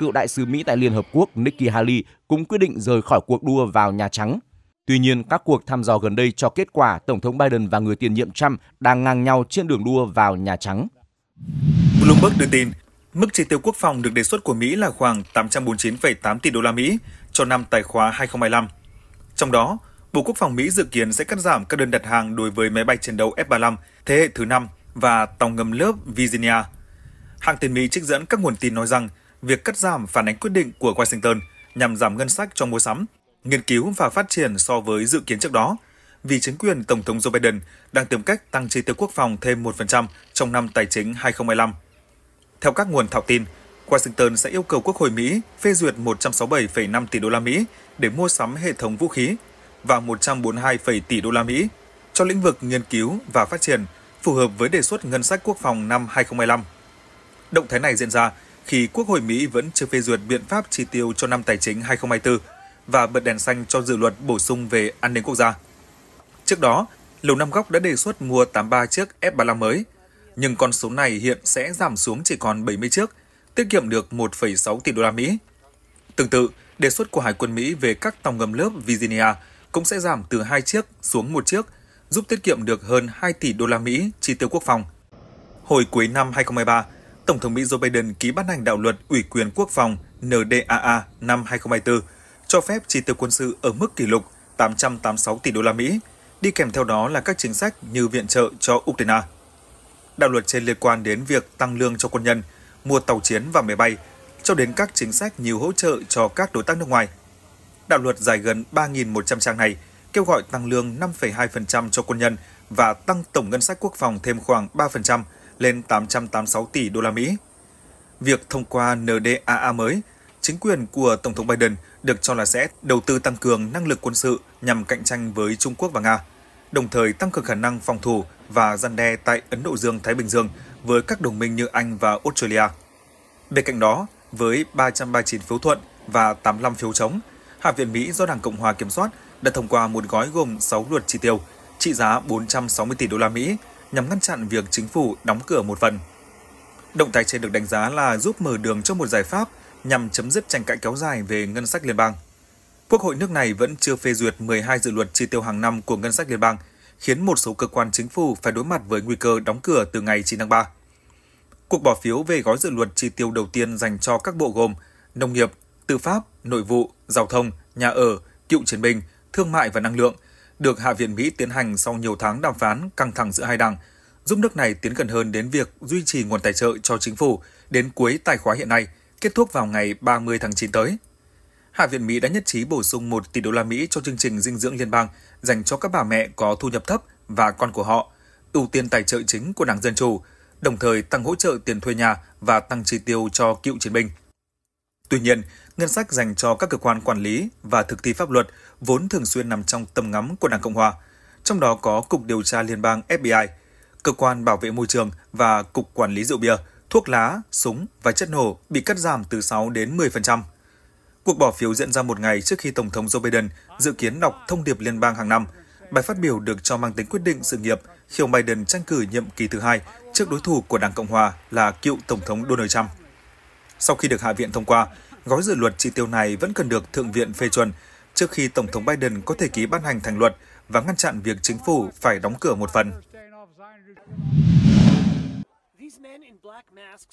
Cựu đại sứ Mỹ tại Liên Hợp Quốc Nikki Haley cũng quyết định rời khỏi cuộc đua vào Nhà Trắng. Tuy nhiên, các cuộc thăm dò gần đây cho kết quả Tổng thống Biden và người tiền nhiệm Trump đang ngang nhau trên đường đua vào Nhà Trắng. Bloomberg đưa tin, mức chi tiêu quốc phòng được đề xuất của Mỹ là khoảng 849,8 tỷ đô la Mỹ cho năm tài khóa 2025 trong đó, Bộ Quốc phòng Mỹ dự kiến sẽ cắt giảm các đơn đặt hàng đối với máy bay chiến đấu F-35 thế hệ thứ 5 và tàu ngầm lớp Virginia. Hãng tin Mỹ trích dẫn các nguồn tin nói rằng việc cắt giảm phản ánh quyết định của Washington nhằm giảm ngân sách cho mua sắm, nghiên cứu và phát triển so với dự kiến trước đó, vì chính quyền Tổng thống Joe Biden đang tìm cách tăng chi tiêu quốc phòng thêm 1% trong năm tài chính 2025. Theo các nguồn thạo tin, Washington sẽ yêu cầu Quốc hội Mỹ phê duyệt 167,5 tỷ đô la Mỹ để mua sắm hệ thống vũ khí và 142,7 tỷ đô la Mỹ cho lĩnh vực nghiên cứu và phát triển phù hợp với đề xuất ngân sách quốc phòng năm 2025. Động thái này diễn ra khi Quốc hội Mỹ vẫn chưa phê duyệt biện pháp chi tiêu cho năm tài chính 2024 và bật đèn xanh cho dự luật bổ sung về an ninh quốc gia. Trước đó, Lầu Năm Góc đã đề xuất mua 83 chiếc F-35 mới, nhưng con số này hiện sẽ giảm xuống chỉ còn 70 chiếc tiết kiệm được 1,6 tỷ đô la Mỹ. Tương tự, đề xuất của Hải quân Mỹ về các tàu ngầm lớp Virginia cũng sẽ giảm từ 2 chiếc xuống 1 chiếc, giúp tiết kiệm được hơn 2 tỷ đô la Mỹ chi tiêu quốc phòng. Hồi cuối năm 2023, Tổng thống Mỹ Joe Biden ký ban hành đạo luật Ủy quyền Quốc phòng NDAA năm 2024, cho phép chi tiêu quân sự ở mức kỷ lục 886 tỷ đô la Mỹ, đi kèm theo đó là các chính sách như viện trợ cho Ukraine. Đạo luật trên liên quan đến việc tăng lương cho quân nhân – mua tàu chiến và máy bay, cho đến các chính sách nhiều hỗ trợ cho các đối tác nước ngoài. Đạo luật dài gần 3.100 trang này kêu gọi tăng lương 5,2% cho quân nhân và tăng tổng ngân sách quốc phòng thêm khoảng 3% lên 886 tỷ đô la Mỹ. Việc thông qua NDAA mới, chính quyền của Tổng thống Biden được cho là sẽ đầu tư tăng cường năng lực quân sự nhằm cạnh tranh với Trung Quốc và Nga, đồng thời tăng cường khả năng phòng thủ và gian đe tại Ấn Độ Dương-Thái Bình Dương với các đồng minh như Anh và Australia. Bên cạnh đó, với 339 phiếu thuận và 85 phiếu chống, Hạ viện Mỹ do Đảng Cộng hòa kiểm soát đã thông qua một gói gồm 6 luật chi tiêu trị giá 460 tỷ đô la Mỹ nhằm ngăn chặn việc chính phủ đóng cửa một phần. Động thái trên được đánh giá là giúp mở đường cho một giải pháp nhằm chấm dứt tranh cãi kéo dài về ngân sách liên bang. Quốc hội nước này vẫn chưa phê duyệt 12 dự luật chi tiêu hàng năm của ngân sách liên bang, khiến một số cơ quan chính phủ phải đối mặt với nguy cơ đóng cửa từ ngày 9 tháng 3 cuộc bỏ phiếu về gói dự luật chi tiêu đầu tiên dành cho các bộ gồm nông nghiệp, tư pháp, nội vụ, giao thông, nhà ở, cựu chiến binh, thương mại và năng lượng được Hạ viện Mỹ tiến hành sau nhiều tháng đàm phán căng thẳng giữa hai đảng, giúp nước này tiến gần hơn đến việc duy trì nguồn tài trợ cho chính phủ đến cuối tài khóa hiện nay, kết thúc vào ngày 30 tháng 9 tới. Hạ viện Mỹ đã nhất trí bổ sung 1 tỷ đô la Mỹ cho chương trình dinh dưỡng liên bang dành cho các bà mẹ có thu nhập thấp và con của họ, ưu tiên tài trợ chính của Đảng Dân Chủ – đồng thời tăng hỗ trợ tiền thuê nhà và tăng chi tiêu cho cựu chiến binh. Tuy nhiên, ngân sách dành cho các cơ quan quản lý và thực thi pháp luật vốn thường xuyên nằm trong tầm ngắm của Đảng Cộng Hòa, trong đó có Cục Điều tra Liên bang FBI, Cơ quan Bảo vệ Môi trường và Cục Quản lý Rượu Bia, Thuốc lá, súng và chất nổ bị cắt giảm từ 6 đến 10%. Cuộc bỏ phiếu diễn ra một ngày trước khi Tổng thống Joe Biden dự kiến đọc thông điệp liên bang hàng năm – Bài phát biểu được cho mang tính quyết định sự nghiệp khi ông Biden tranh cử nhiệm kỳ thứ hai trước đối thủ của Đảng Cộng Hòa là cựu Tổng thống Donald Trump. Sau khi được Hạ viện thông qua, gói dự luật chi tiêu này vẫn cần được Thượng viện phê chuẩn trước khi Tổng thống Biden có thể ký ban hành thành luật và ngăn chặn việc chính phủ phải đóng cửa một phần.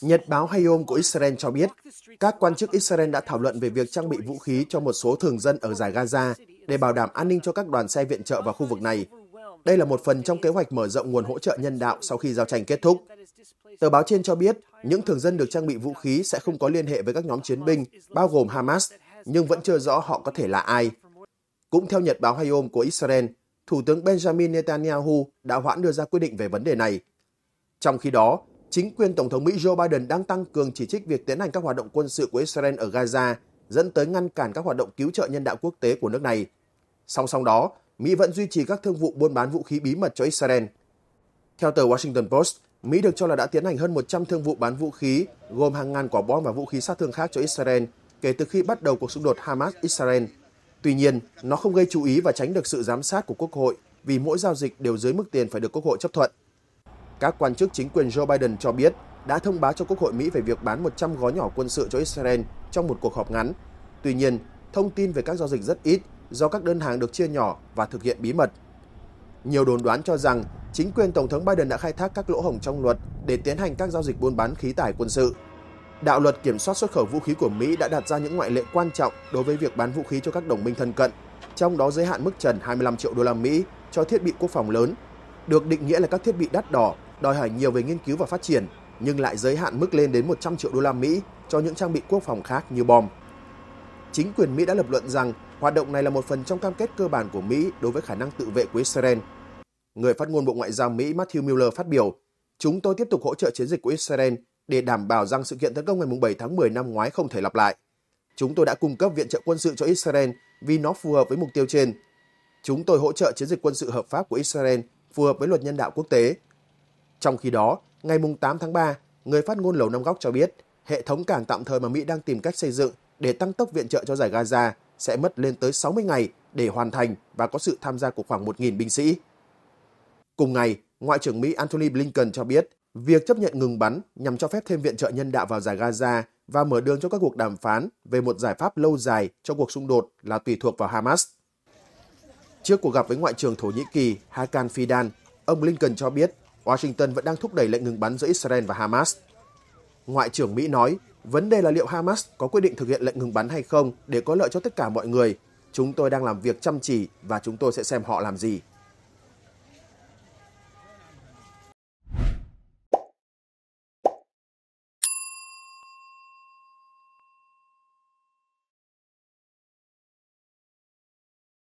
Nhật báo Hayom của Israel cho biết, các quan chức Israel đã thảo luận về việc trang bị vũ khí cho một số thường dân ở giải Gaza để bảo đảm an ninh cho các đoàn xe viện trợ vào khu vực này. Đây là một phần trong kế hoạch mở rộng nguồn hỗ trợ nhân đạo sau khi giao tranh kết thúc. Tờ báo trên cho biết, những thường dân được trang bị vũ khí sẽ không có liên hệ với các nhóm chiến binh, bao gồm Hamas, nhưng vẫn chưa rõ họ có thể là ai. Cũng theo Nhật báo hay của Israel, Thủ tướng Benjamin Netanyahu đã hoãn đưa ra quyết định về vấn đề này. Trong khi đó, chính quyền Tổng thống Mỹ Joe Biden đang tăng cường chỉ trích việc tiến hành các hoạt động quân sự của Israel ở Gaza dẫn tới ngăn cản các hoạt động cứu trợ nhân đạo quốc tế của nước này. Song song đó, Mỹ vẫn duy trì các thương vụ buôn bán vũ khí bí mật cho Israel. Theo tờ Washington Post, Mỹ được cho là đã tiến hành hơn 100 thương vụ bán vũ khí, gồm hàng ngàn quả bom và vũ khí sát thương khác cho Israel kể từ khi bắt đầu cuộc xung đột Hamas-Israel. Tuy nhiên, nó không gây chú ý và tránh được sự giám sát của Quốc hội vì mỗi giao dịch đều dưới mức tiền phải được Quốc hội chấp thuận. Các quan chức chính quyền Joe Biden cho biết đã thông báo cho Quốc hội Mỹ về việc bán 100 gói nhỏ quân sự cho Israel trong một cuộc họp ngắn. Tuy nhiên, thông tin về các giao dịch rất ít do các đơn hàng được chia nhỏ và thực hiện bí mật. Nhiều đồn đoán cho rằng chính quyền Tổng thống Biden đã khai thác các lỗ hổng trong luật để tiến hành các giao dịch buôn bán khí tải quân sự. Đạo luật kiểm soát xuất khẩu vũ khí của Mỹ đã đặt ra những ngoại lệ quan trọng đối với việc bán vũ khí cho các đồng minh thân cận, trong đó giới hạn mức trần 25 triệu đô la Mỹ cho thiết bị quốc phòng lớn, được định nghĩa là các thiết bị đắt đỏ, đòi hỏi nhiều về nghiên cứu và phát triển, nhưng lại giới hạn mức lên đến 100 triệu đô la Mỹ cho những trang bị quốc phòng khác như bom. Chính quyền Mỹ đã lập luận rằng hoạt động này là một phần trong cam kết cơ bản của Mỹ đối với khả năng tự vệ của Israel. Người phát ngôn Bộ Ngoại giao Mỹ Matthew Miller phát biểu, chúng tôi tiếp tục hỗ trợ chiến dịch của Israel để đảm bảo rằng sự kiện tấn công ngày 7 tháng 10 năm ngoái không thể lặp lại. Chúng tôi đã cung cấp viện trợ quân sự cho Israel vì nó phù hợp với mục tiêu trên. Chúng tôi hỗ trợ chiến dịch quân sự hợp pháp của Israel phù hợp với luật nhân đạo quốc tế. Trong khi đó, Ngày 8 tháng 3, người phát ngôn Lầu Năm Góc cho biết hệ thống cảng tạm thời mà Mỹ đang tìm cách xây dựng để tăng tốc viện trợ cho giải Gaza sẽ mất lên tới 60 ngày để hoàn thành và có sự tham gia của khoảng 1.000 binh sĩ. Cùng ngày, Ngoại trưởng Mỹ Antony Blinken cho biết việc chấp nhận ngừng bắn nhằm cho phép thêm viện trợ nhân đạo vào giải Gaza và mở đường cho các cuộc đàm phán về một giải pháp lâu dài cho cuộc xung đột là tùy thuộc vào Hamas. Trước cuộc gặp với Ngoại trưởng Thổ Nhĩ Kỳ Hakan Fidan, ông Blinken cho biết Washington vẫn đang thúc đẩy lệnh ngừng bắn giữa Israel và Hamas. Ngoại trưởng Mỹ nói, vấn đề là liệu Hamas có quyết định thực hiện lệnh ngừng bắn hay không để có lợi cho tất cả mọi người. Chúng tôi đang làm việc chăm chỉ và chúng tôi sẽ xem họ làm gì.